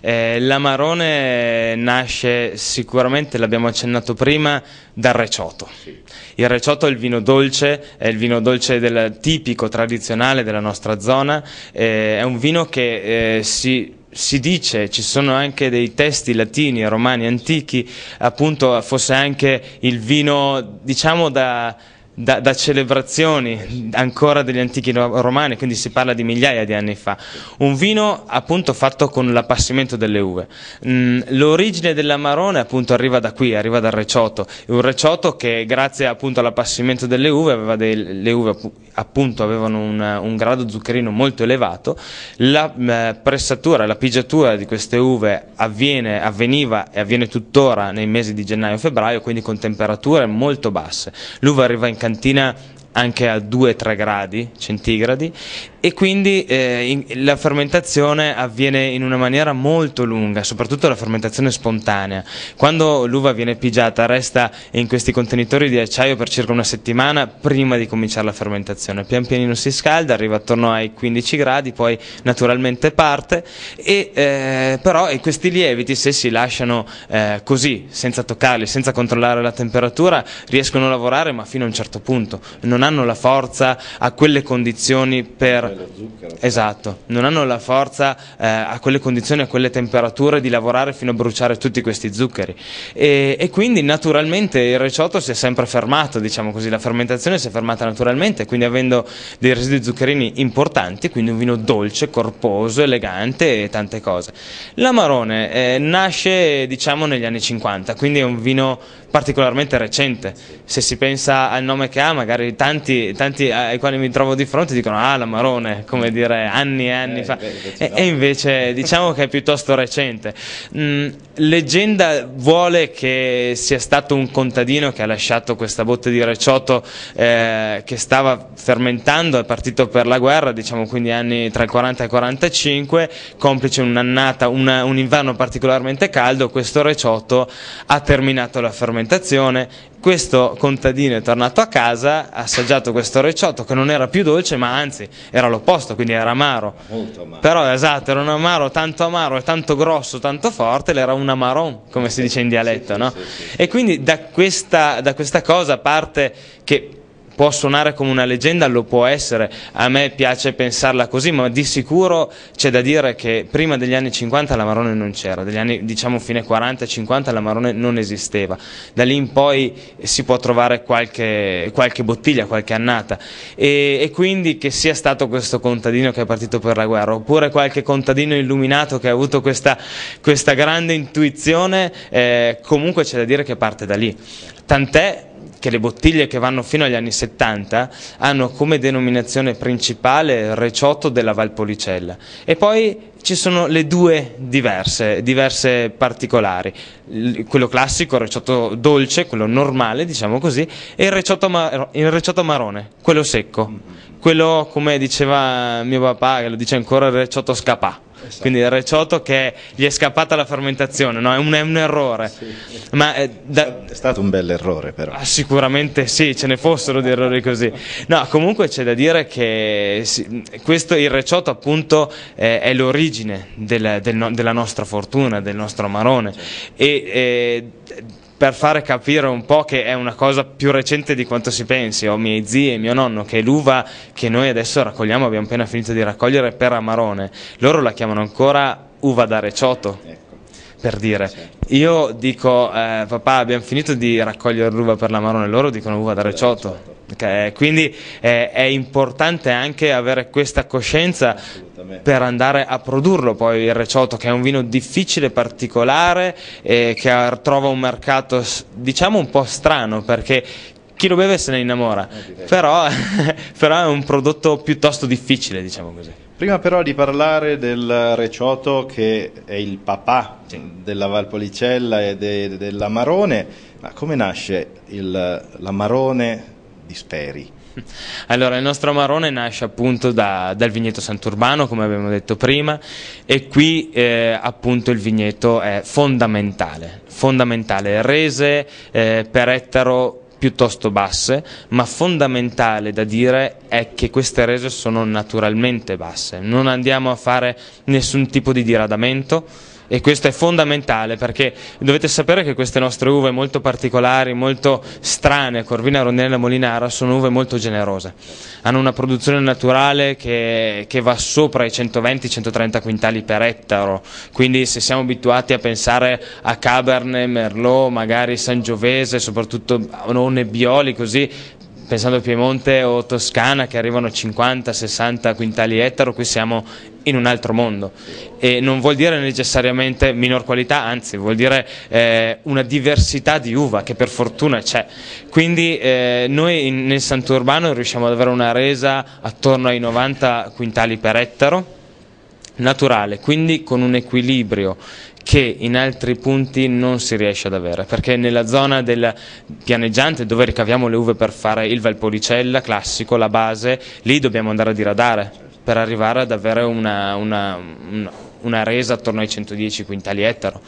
Eh, Lamarone nasce sicuramente, l'abbiamo accennato prima, dal recioto. Sì. Il recioto è il vino dolce, è il vino dolce del, tipico, tradizionale della nostra zona, eh, è un vino che eh, si si dice, ci sono anche dei testi latini, romani, antichi, appunto fosse anche il vino, diciamo, da, da, da, celebrazioni ancora degli antichi romani, quindi si parla di migliaia di anni fa. Un vino appunto fatto con l'appassimento delle uve. Mm, l'origine dell'amarone appunto arriva da qui, arriva dal recioto, un recioto che grazie appunto all'appassimento delle uve, aveva dei, le uve appunto avevano un, un grado zuccherino molto elevato, la eh, pressatura, la pigiatura di queste uve avviene, avveniva e avviene tuttora nei mesi di gennaio-febbraio, e quindi con temperature molto basse. L'uva arriva in cantina anche a 2-3 gradi centigradi e quindi eh, in, la fermentazione avviene in una maniera molto lunga, soprattutto la fermentazione spontanea. Quando l'uva viene pigiata resta in questi contenitori di acciaio per circa una settimana prima di cominciare la fermentazione. Pian pianino si scalda, arriva attorno ai 15 gradi, poi naturalmente parte, e, eh, però e questi lieviti se si lasciano eh, così, senza toccarli, senza controllare la temperatura, riescono a lavorare ma fino a un certo punto, non hanno la forza a quelle condizioni per Esatto. zucchero, esatto, non hanno la forza eh, a quelle condizioni, a quelle temperature di lavorare fino a bruciare tutti questi zuccheri e, e quindi naturalmente il reciotto si è sempre fermato, diciamo così, la fermentazione si è fermata naturalmente, quindi avendo dei residui zuccherini importanti, quindi un vino dolce, corposo, elegante e tante cose. L'amarone eh, nasce diciamo negli anni 50, quindi è un vino particolarmente recente. Se si pensa al nome che ha, magari tanti, tanti eh, ai quali mi trovo di fronte dicono ah la Marone, come dire anni e anni eh, fa, invece no. e, invece diciamo che è piuttosto recente. Mm, leggenda vuole che sia stato un contadino che ha lasciato questa botte di Recioto eh, che stava fermentando, è partito per la guerra, diciamo quindi anni tra il 40 e il 45, complice un'annata, una, un inverno particolarmente caldo, questo Recioto ha terminato la fermentazione fermentazione, questo contadino è tornato a casa, ha assaggiato questo ricciotto che non era più dolce ma anzi era l'opposto, quindi era amaro. Molto amaro. Però esatto, era un amaro tanto amaro e tanto grosso, tanto forte, era un amaron, come si dice in dialetto. Sì, no? sì, sì, e quindi da questa, da questa cosa parte che può suonare come una leggenda, lo può essere, a me piace pensarla così, ma di sicuro c'è da dire che prima degli anni 50 la Marone non c'era, degli anni diciamo fine 40-50 la Marone non esisteva, da lì in poi si può trovare qualche, qualche bottiglia, qualche annata e, e quindi che sia stato questo contadino che è partito per la guerra oppure qualche contadino illuminato che ha avuto questa, questa grande intuizione, eh, comunque c'è da dire che parte da lì. Tant'è che le bottiglie che vanno fino agli anni 70 hanno come denominazione principale il Reciotto della Valpolicella e poi ci sono le due diverse, diverse particolari, quello classico, il reciotto dolce, quello normale diciamo così, e il reciotto, mar il reciotto marrone, quello secco quello come diceva mio papà, che lo dice ancora, il reciotto scapà. Esatto. Quindi il reciotto che gli è scappata la fermentazione, no? è, un, è un errore. Sì. Ma eh, è, da... è, stato un bel errore però. Ah, sicuramente sì, ce ne fossero di errori così. No, comunque c'è da dire che sì, questo, il reciotto, appunto eh, è l'origine del, del no, della nostra fortuna, del nostro amarone. Sì. E, eh, per fare capire un po' che è una cosa più recente di quanto si pensi. Ho miei zii e mio nonno che l'uva che noi adesso raccogliamo, abbiamo appena finito di raccogliere per Amarone, loro la chiamano ancora uva da recioto. Ecco. Per dire, certo. io dico eh, papà abbiamo finito di raccogliere l'uva per l'Amarone, loro dicono uva da recioto. Okay, quindi è, eh, è, importante anche avere questa coscienza per andare a produrlo poi il Recioto che è un vino difficile, particolare eh, che trova un mercato diciamo un po' strano perché chi lo beve se ne innamora eh, però, però è un prodotto piuttosto difficile diciamo così Prima però di parlare del Recioto che è il papà sì. della Valpolicella e de, de, dell'Amarone, ma come nasce l'Amarone disperi? Allora, il nostro Amarone nasce appunto da, dal vigneto Sant'Urbano, come abbiamo detto prima, e qui eh, appunto il vigneto è fondamentale, fondamentale, rese eh, per ettaro piuttosto basse, ma fondamentale da dire è che queste rese sono naturalmente basse, non andiamo a fare nessun tipo di diradamento, e questo è fondamentale perché dovete sapere che queste nostre uve molto particolari, molto strane, Corvina, Rondinella e Molinara, sono uve molto generose. Hanno una produzione naturale che, che va sopra i 120-130 quintali per ettaro, quindi se siamo abituati a pensare a Cabernet, Merlot, magari Sangiovese, soprattutto o Nebbioli, così pensando a Piemonte o Toscana che arrivano a 50-60 quintali ettaro, qui siamo in un altro mondo e non vuol dire necessariamente minor qualità, anzi vuol dire eh, una diversità di uva che per fortuna c'è. Quindi eh, noi in, nel Sant'Urbano riusciamo ad avere una resa attorno ai 90 quintali per ettaro naturale, quindi con un equilibrio che in altri punti non si riesce ad avere, perché nella zona del pianeggiante dove ricaviamo le uve per fare il Valpolicella classico, la base, lì dobbiamo andare a diradare per arrivare ad avere una, una, una una resa attorno ai 110 quintali ettaro.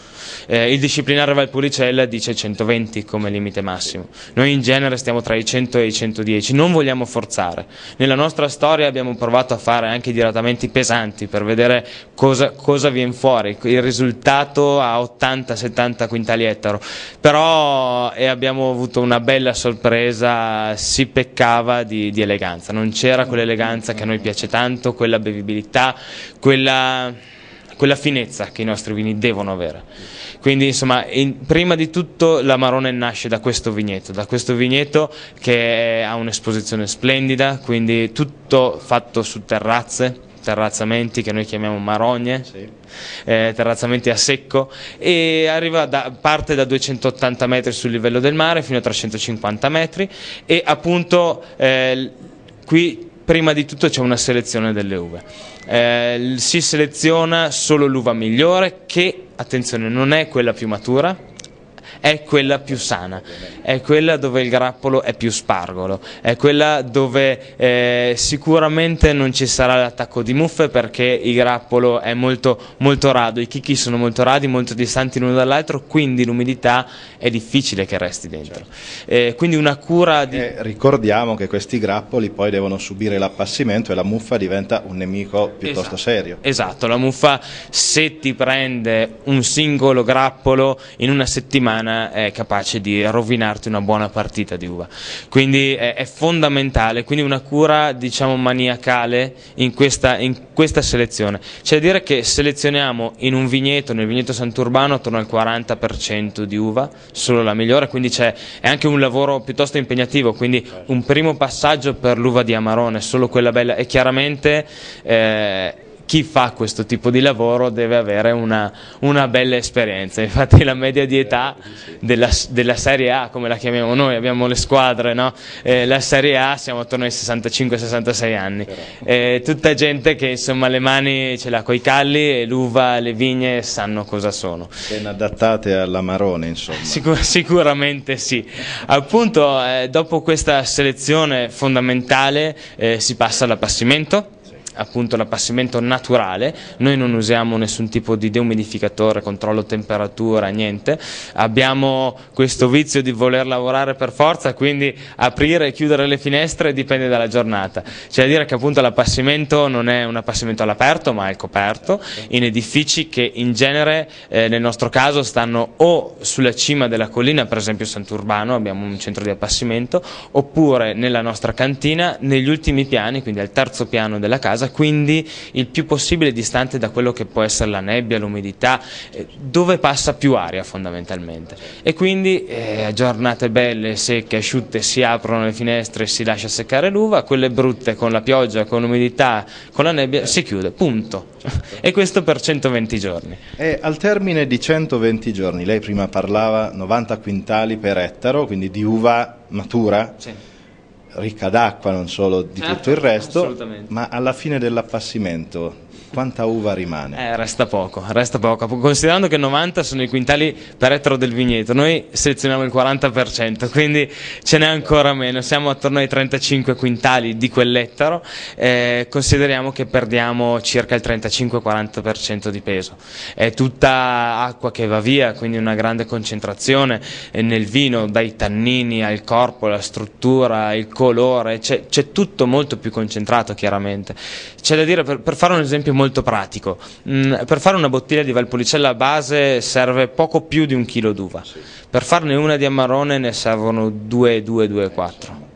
Eh, il disciplinare Valpolicella dice 120 come limite massimo. Noi in genere stiamo tra i 100 e i 110, non vogliamo forzare. Nella nostra storia abbiamo provato a fare anche dirattamenti pesanti per vedere cosa, cosa viene fuori, il risultato a 80-70 quintali ettaro. Però eh, abbiamo avuto una bella sorpresa, si peccava di, di eleganza, non c'era quell'eleganza che a noi piace tanto, quella bevibilità, quella quella finezza che i nostri vini devono avere. Quindi insomma, in, prima di tutto la Marone nasce da questo vigneto, da questo vigneto che ha un'esposizione splendida, quindi tutto fatto su terrazze, terrazzamenti che noi chiamiamo marogne, sì. eh, terrazzamenti a secco e arriva da, parte da 280 metri sul livello del mare fino a 350 metri e appunto eh, qui prima di tutto c'è una selezione delle uve eh, si seleziona solo l'uva migliore che, attenzione, non è quella più matura, è quella più sana, è quella dove il grappolo è più spargolo, è quella dove eh, sicuramente non ci sarà l'attacco di muffe perché il grappolo è molto, molto rado, i chicchi sono molto radi, molto distanti l'uno dall'altro, quindi l'umidità è difficile che resti dentro. Certo. Eh, quindi una cura di... Eh, ricordiamo che questi grappoli poi devono subire l'appassimento e la muffa diventa un nemico piuttosto esatto, serio. Esatto, la muffa se ti prende un singolo grappolo in una settimana è capace di rovinarti una buona partita di uva. Quindi è, è fondamentale, quindi una cura diciamo maniacale in questa, in questa selezione. Cioè dire che selezioniamo in un vigneto, nel vigneto Sant'Urbano, attorno al 40% di uva, solo la migliore, quindi è anche un lavoro piuttosto impegnativo, quindi un primo passaggio per l'uva di Amarone, solo quella bella e chiaramente... Eh, chi fa questo tipo di lavoro deve avere una, una bella esperienza, infatti la media di età della, della, Serie A, come la chiamiamo noi, abbiamo le squadre, no? eh, la Serie A siamo attorno ai 65-66 anni, eh, tutta gente che insomma le mani ce l'ha coi calli e l'uva, le vigne sanno cosa sono. Ben adattate all'amarone insomma. Sicur sicuramente sì, appunto eh, dopo questa selezione fondamentale eh, si passa all'appassimento appunto l'appassimento naturale, noi non usiamo nessun tipo di deumidificatore, controllo temperatura, niente, abbiamo questo vizio di voler lavorare per forza, quindi aprire e chiudere le finestre dipende dalla giornata, cioè dire che appunto l'appassimento non è un appassimento all'aperto ma è coperto in edifici che in genere eh, nel nostro caso stanno o sulla cima della collina, per esempio Sant'Urbano, abbiamo un centro di appassimento, oppure nella nostra cantina negli ultimi piani, quindi al terzo piano della casa quindi il più possibile distante da quello che può essere la nebbia, l'umidità, eh, dove passa più aria fondamentalmente. E quindi eh, giornate belle, secche, asciutte, si aprono le finestre e si lascia seccare l'uva, quelle brutte con la pioggia, con l'umidità, con la nebbia, si chiude, punto. E questo per 120 giorni. E al termine di 120 giorni, lei prima parlava 90 quintali per ettaro, quindi di uva matura? Sì ricca d'acqua, non solo di certo, tutto il certo, resto, ma alla fine dell'appassimento quanta uva rimane? Eh, resta poco, resta poco. Considerando che 90 sono i quintali per ettaro del vigneto, noi selezioniamo il 40%, quindi ce n'è ancora meno. Siamo attorno ai 35 quintali di quell'ettaro. Eh, consideriamo che perdiamo circa il 35-40% di peso. È tutta acqua che va via, quindi una grande concentrazione eh, nel vino, dai tannini al corpo, la struttura, il colore, c'è tutto molto più concentrato chiaramente. C'è da dire, per, per fare un esempio esempio molto pratico. Mm, per fare una bottiglia di Valpolicella base serve poco più di un chilo d'uva. Sì. Per farne una di Amarone ne servono 2, 2, 2, 4.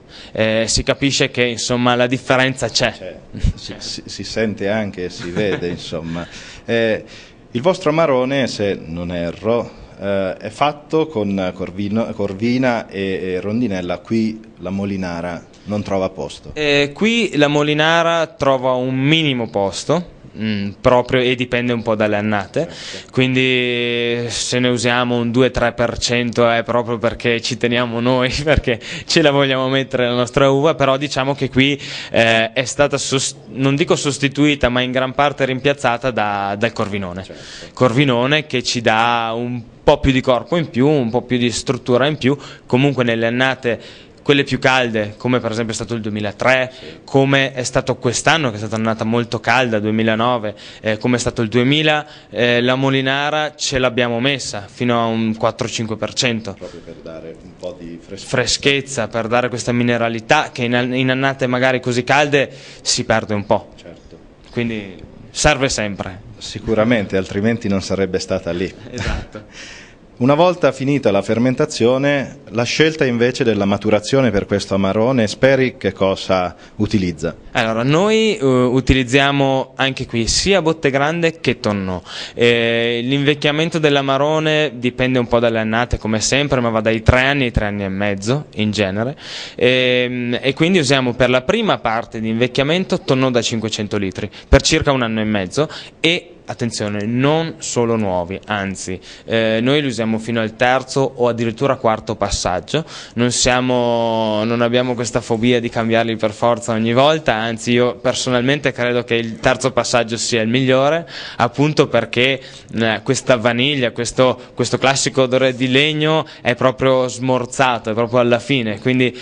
si capisce che insomma, la differenza c'è. Si, si, si, sente anche e si vede insomma. Eh, il vostro Amarone, se non erro, Uh, è fatto con Corvino, Corvina e, e, Rondinella, qui la Molinara non trova posto. Eh, qui la Molinara trova un minimo posto, mh, mm, proprio e dipende un po' dalle annate. Certo. Quindi se ne usiamo un 2-3% è eh, proprio perché ci teniamo noi, perché ce la vogliamo mettere la nostra uva, però diciamo che qui eh, è stata, sost- non dico sostituita, ma in gran parte rimpiazzata da, dal Corvinone. Certo. Corvinone che ci dà un po' più di corpo in più, un po' più di struttura in più, comunque nelle annate quelle più calde, come per esempio è stato il 2003, come è stato quest'anno che è stata un'annata molto calda, 2009, eh, come è stato il 2000, eh, la Molinara ce l'abbiamo messa fino a un 4-5%. Proprio per dare un po' di freschezza. freschezza per dare questa mineralità che in, in, annate magari così calde si perde un po'. Certo. Quindi serve sempre. Sicuramente, altrimenti non sarebbe stata lì. Esatto. Una volta finita la fermentazione, la scelta invece della maturazione per questo amarone, Speri che cosa utilizza? Allora, noi uh, utilizziamo anche qui sia botte grande che tonno. Eh, l'invecchiamento dell'amarone dipende un po' dalle annate, come sempre, ma va dai tre anni ai tre anni e mezzo in genere. Eh, e quindi usiamo per la prima parte di invecchiamento tonno da 500 litri, per circa un anno e mezzo, e attenzione, non solo nuovi, anzi eh, noi li usiamo fino al terzo o addirittura quarto passaggio, non, siamo, non, abbiamo questa fobia di cambiarli per forza ogni volta, anzi io personalmente credo che il terzo passaggio sia il migliore, appunto perché eh, questa vaniglia, questo, questo, classico odore di legno è proprio smorzato, è proprio alla fine, quindi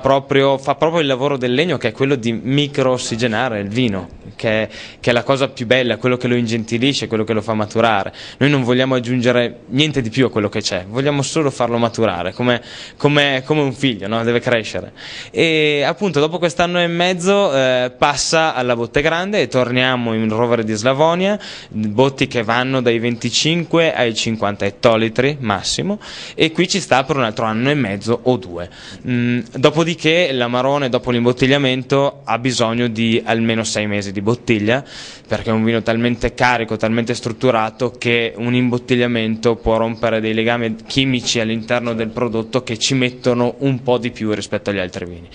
proprio, fa proprio il lavoro del legno che è quello di micro ossigenare il vino, che, che è la cosa più bella, quello che lo ingentisce ammutilisce, quello che lo fa maturare. Noi non vogliamo aggiungere niente di più a quello che c'è, vogliamo solo farlo maturare, come, come, come un figlio, no? deve crescere. E appunto dopo quest'anno e mezzo eh, passa alla Botte Grande e torniamo in rovere di Slavonia, botti che vanno dai 25 ai 50 ettolitri massimo e qui ci sta per un altro anno e mezzo o due. Mm, dopodiché l'amarone dopo l'imbottigliamento ha bisogno di almeno sei mesi di bottiglia perché è un vino talmente caro carico talmente strutturato che un imbottigliamento può rompere dei legami chimici all'interno del prodotto che ci mettono un po' di più rispetto agli altri vini.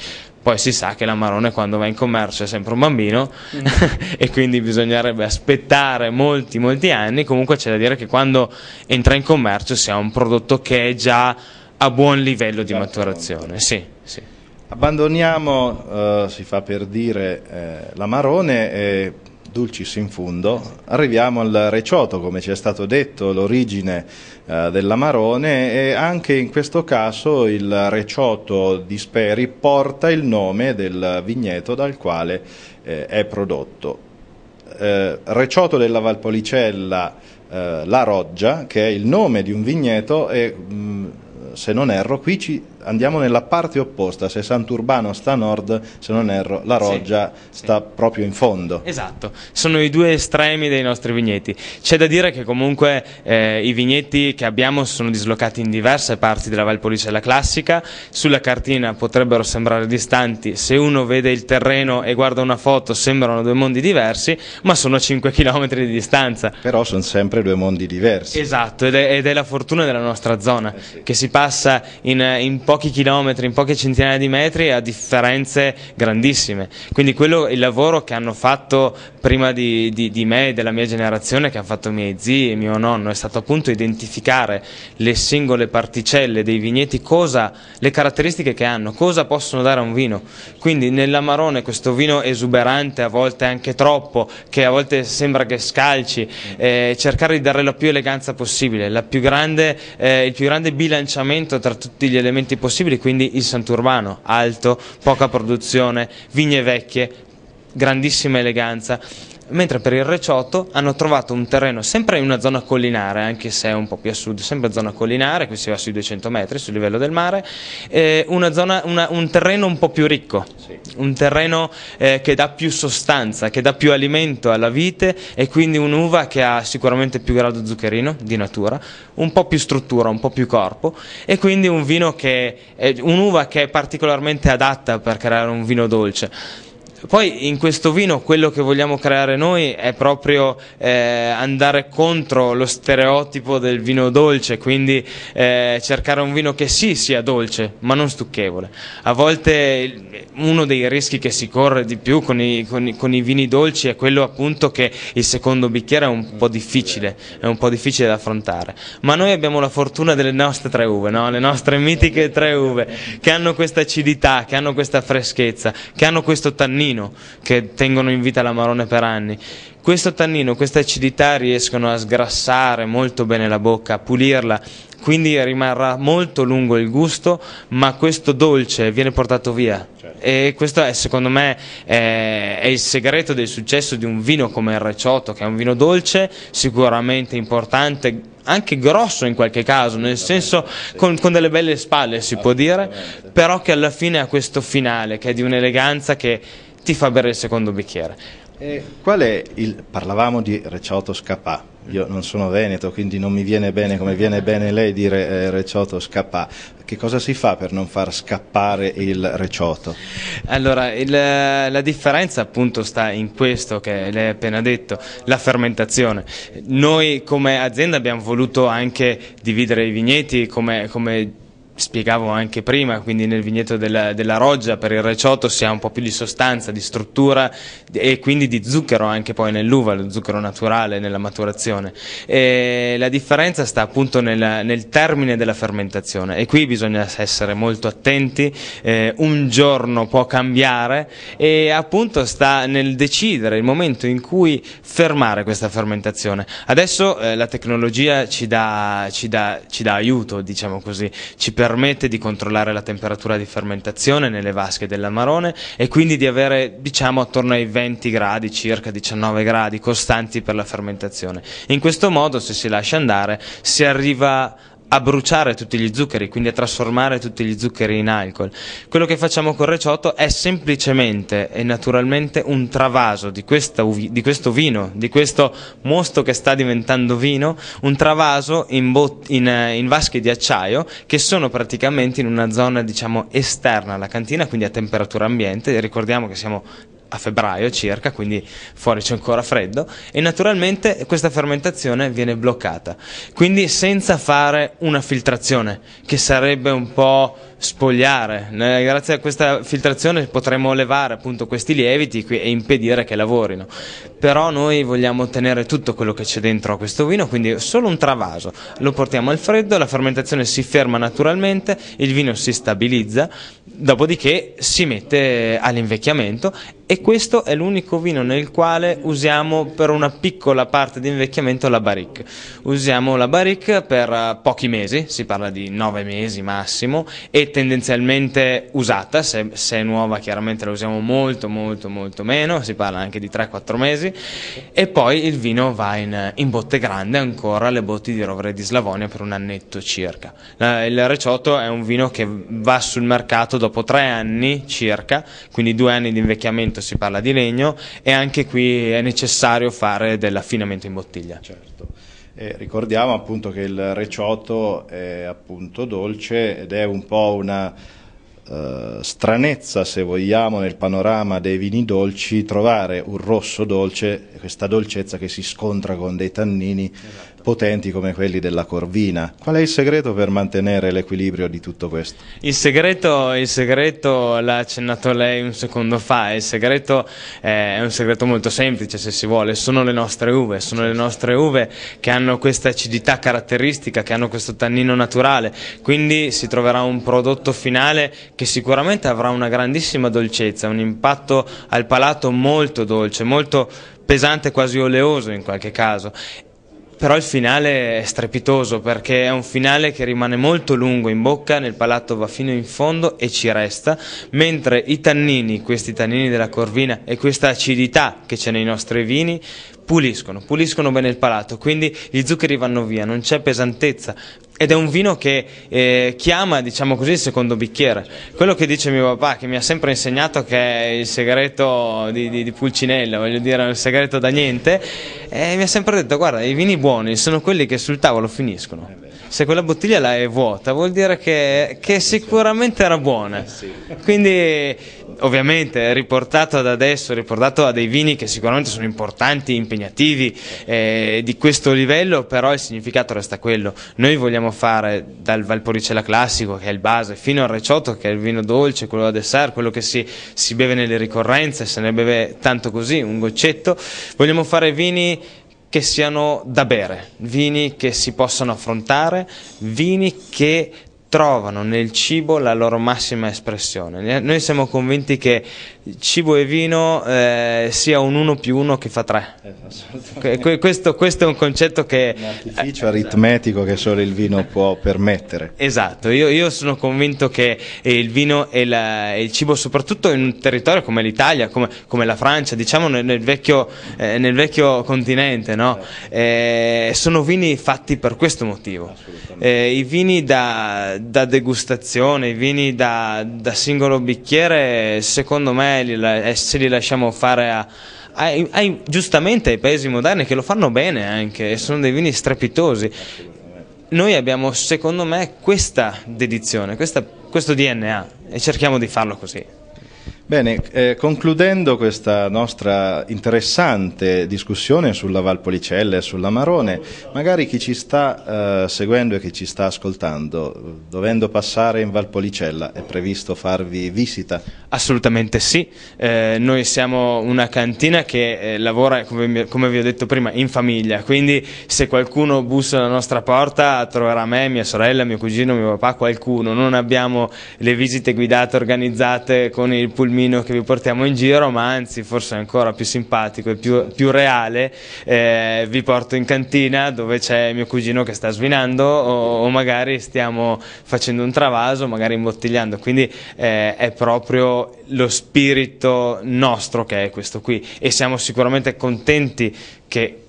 Poi si sa che l'amarone quando va in commercio è sempre un bambino mm. e quindi bisognerebbe aspettare molti molti anni, comunque c'è da dire che quando entra in commercio si ha un prodotto che è già a buon livello di maturazione. Sì, sì. Abbandoniamo, eh, si fa per dire, eh, l'amarone e dulcis in fundo, arriviamo al recioto, come ci è stato detto, l'origine eh, dell'amarone e anche in questo caso il recioto di Speri porta il nome del vigneto dal quale eh, è prodotto. Eh, recioto della Valpolicella, eh, La Roggia, che è il nome di un vigneto e mh, mm, se non erro qui ci andiamo nella parte opposta, se Sant'Urbano sta a nord, se non erro, la Roggia sì, sta sì. proprio in fondo. Esatto, sono i due estremi dei nostri vigneti. C'è da dire che comunque eh, i vigneti che abbiamo sono dislocati in diverse parti della Valpolicella classica, sulla cartina potrebbero sembrare distanti, se uno vede il terreno e guarda una foto sembrano due mondi diversi, ma sono 5 km di distanza. Però sono sempre due mondi diversi. Esatto, ed è, ed è la fortuna della nostra zona, eh sì. che si passa in, in pochi pochi chilometri, in poche centinaia di metri a differenze grandissime. Quindi quello il lavoro che hanno fatto prima di, di, di me e della mia generazione, che hanno fatto miei zii e mio nonno, è stato appunto identificare le singole particelle dei vigneti, cosa, le caratteristiche che hanno, cosa possono dare a un vino. Quindi nell'amarone questo vino esuberante, a volte anche troppo, che a volte sembra che scalci, eh, cercare di dare la più eleganza possibile, la più grande, eh, il più grande bilanciamento tra tutti gli elementi possibili possibili, quindi il Santurbano, alto, poca produzione, vigne vecchie, grandissima eleganza mentre per il Recioto hanno trovato un terreno sempre in una zona collinare, anche se è un po' più a sud, sempre zona collinare, qui si va sui 200 metri sul livello del mare, eh, una zona, una, un terreno un po' più ricco, sì. un terreno eh, che dà più sostanza, che dà più alimento alla vite e quindi un'uva che ha sicuramente più grado zuccherino di natura, un po' più struttura, un po' più corpo e quindi un vino che, un'uva che è particolarmente adatta per creare un vino dolce. Poi in questo vino quello che vogliamo creare noi è proprio eh, andare contro lo stereotipo del vino dolce, quindi eh, cercare un vino che sì sia dolce, ma non stucchevole. A volte uno dei rischi che si corre di più con i, con i, con i vini dolci è quello appunto che il secondo bicchiere è un po' difficile, è un po' difficile da affrontare. Ma noi abbiamo la fortuna delle nostre tre uve, no? le nostre mitiche tre uve, che hanno questa acidità, che hanno questa freschezza, che hanno questo tannino tannino che tengono in vita l'amarone per anni. Questo tannino, questa acidità riescono a sgrassare molto bene la bocca, a pulirla, quindi rimarrà molto lungo il gusto, ma questo dolce viene portato via. Certo. E questo è, secondo me è, è, il segreto del successo di un vino come il Recioto, che è un vino dolce, sicuramente importante, anche grosso in qualche caso, nel senso con, con delle belle spalle si può dire, però che alla fine ha questo finale che è di un'eleganza che ti fa bere il secondo bicchiere. Eh, qual è il... parlavamo di Recioto Scapà, io mm. non sono veneto, quindi non mi viene bene come viene bene lei dire eh, recioto scappa. Che cosa si fa per non far scappare il recioto? Allora, il, la differenza appunto sta in questo che lei ha appena detto, la fermentazione. Noi come azienda abbiamo voluto anche dividere i vigneti come, come spiegavo anche prima, quindi nel vigneto della, della roggia per il reciotto si ha un po' più di sostanza, di struttura e quindi di zucchero anche poi nell'uva, lo zucchero naturale nella maturazione. E la differenza sta appunto nella, nel termine della fermentazione e qui bisogna essere molto attenti, eh, un giorno può cambiare e appunto sta nel decidere il momento in cui fermare questa fermentazione. Adesso eh, la tecnologia ci dà, ci dà, ci dà aiuto, diciamo così, ci permette permette di controllare la temperatura di fermentazione nelle vasche dell'amarone e quindi di avere diciamo attorno ai 20 gradi, circa 19 gradi costanti per la fermentazione. In questo modo se si lascia andare si arriva a bruciare tutti gli zuccheri, quindi a trasformare tutti gli zuccheri in alcol. Quello che facciamo con Recioto è semplicemente e naturalmente un travaso di, questa, di questo vino, di questo mosto che sta diventando vino, un travaso in, bot, in, eh, in vasche di acciaio che sono praticamente in una zona diciamo esterna alla cantina, quindi a temperatura ambiente, ricordiamo che siamo a febbraio circa, quindi fuori c'è ancora freddo e naturalmente questa fermentazione viene bloccata. Quindi senza fare una filtrazione che sarebbe un po' spogliare. Grazie a questa filtrazione potremo levare appunto questi lieviti e impedire che lavorino. Però noi vogliamo ottenere tutto quello che c'è dentro a questo vino, quindi solo un travaso. Lo portiamo al freddo, la fermentazione si ferma naturalmente, il vino si stabilizza, dopodiché si mette all'invecchiamento e questo è l'unico vino nel quale usiamo per una piccola parte di invecchiamento la barrique. Usiamo la barrique per eh, pochi mesi, si parla di nove mesi massimo, e tendenzialmente usata, se, se è nuova chiaramente la usiamo molto molto molto meno, si parla anche di 3-4 mesi, e poi il vino va in, in botte grande ancora le botti di Rovere di Slavonia per un annetto circa. Il Reciotto è un vino che va sul mercato dopo tre anni circa, quindi due anni di invecchiamento appunto si parla di legno e anche qui è necessario fare dell'affinamento in bottiglia. Certo. Eh, ricordiamo appunto che il reciotto è appunto dolce ed è un po' una eh, stranezza se vogliamo nel panorama dei vini dolci trovare un rosso dolce, questa dolcezza che si scontra con dei tannini esatto potenti come quelli della Corvina. Qual è il segreto per mantenere l'equilibrio di tutto questo? Il segreto, il segreto l'ha accennato lei un secondo fa, il segreto eh, è un segreto molto semplice se si vuole, sono le nostre uve, sono le nostre uve che hanno questa acidità caratteristica, che hanno questo tannino naturale, quindi si troverà un prodotto finale che sicuramente avrà una grandissima dolcezza, un impatto al palato molto dolce, molto pesante, quasi oleoso in qualche caso però il finale è strepitoso perché è un finale che rimane molto lungo in bocca, nel palato va fino in fondo e ci resta, mentre i tannini, questi tannini della corvina e questa acidità che c'è nei nostri vini puliscono, puliscono bene il palato, quindi gli zuccheri vanno via, non c'è pesantezza, ed è un vino che eh, chiama, diciamo così, il secondo bicchiere. Quello che dice mio papà, che mi ha sempre insegnato che è il segreto di, di, di Pulcinella, voglio dire, il segreto da niente, eh, mi ha sempre detto, guarda, i vini buoni sono quelli che sul tavolo finiscono. Se quella bottiglia là è vuota, vuol dire che, che sicuramente era buona. Quindi, ovviamente, riportato ad adesso, riportato a dei vini che sicuramente sono importanti, impegnativi, eh, di questo livello, però il significato resta quello. Noi vogliamo possiamo fare dal Valporicella classico, che è il base, fino al Reciotto, che è il vino dolce, quello da dessert, quello che si, si beve nelle ricorrenze, se ne beve tanto così, un goccetto. Vogliamo fare vini che siano da bere, vini che si possano affrontare, vini che trovano nel cibo la loro massima espressione. Noi siamo convinti che cibo e vino eh, sia un 1 più 1 che fa 3. Esatto. questo, questo, è un concetto che... Un artificio aritmetico che solo il vino può permettere. Esatto, io, io sono convinto che il vino e, la, il cibo, soprattutto in un territorio come l'Italia, come, come la Francia, diciamo nel, nel, vecchio, eh, nel vecchio, continente, no? Certo. Eh, sono vini fatti per questo motivo. Eh, I vini da da degustazione, i vini da, da singolo bicchiere, secondo me li, eh, se li lasciamo fare a, ai, ai, giustamente ai paesi moderni che lo fanno bene anche, sono dei vini strepitosi. Noi abbiamo, secondo me, questa dedizione, questa, questo DNA e cerchiamo di farlo così. Bene, eh, concludendo questa nostra interessante discussione sulla Valpolicella e sulla Marone, magari chi ci sta eh, seguendo e chi ci sta ascoltando, dovendo passare in Valpolicella, è previsto farvi visita? Assolutamente sì, eh, noi siamo una cantina che eh, lavora, come, come, vi ho detto prima, in famiglia, quindi se qualcuno bussa alla nostra porta troverà me, mia sorella, mio cugino, mio papà, qualcuno, non abbiamo le visite guidate organizzate con il pulmino filmino che vi portiamo in giro, ma anzi forse ancora più simpatico e più, più reale, eh, vi porto in cantina dove c'è mio cugino che sta svinando o, o, magari stiamo facendo un travaso, magari imbottigliando, quindi eh, è proprio lo spirito nostro che è questo qui e siamo sicuramente contenti che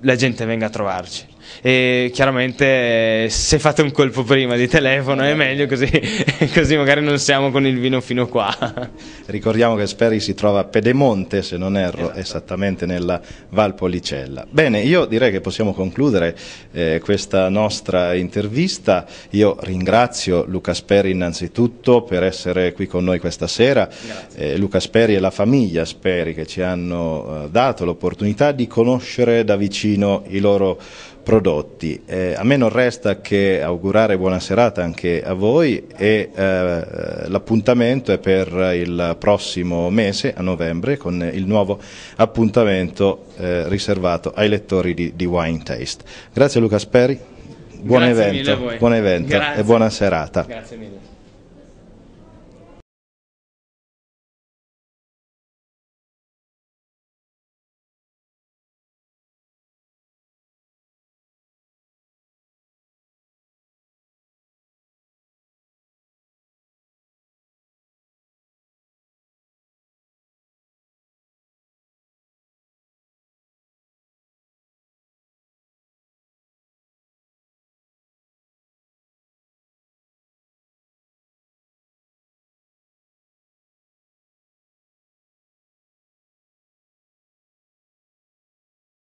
la gente venga a trovarci e chiaramente se fate un colpo prima di telefono è meglio così, così magari non siamo con il vino fino qua. Ricordiamo che Speri si trova a Pedemonte, se non erro, esatto. esattamente nella Valpolicella. Bene, io direi che possiamo concludere eh, questa nostra intervista. Io ringrazio Luca Speri innanzitutto per essere qui con noi questa sera. Eh, Luca Speri e la famiglia Speri che ci hanno eh, dato l'opportunità di conoscere da vicino i loro prodotti. Eh, a me non resta che augurare buona serata anche a voi e eh, l'appuntamento è per il prossimo mese, a novembre, con il nuovo appuntamento eh, riservato ai lettori di, di, Wine Taste. Grazie Luca Speri, buon Grazie evento, buon evento e buona serata.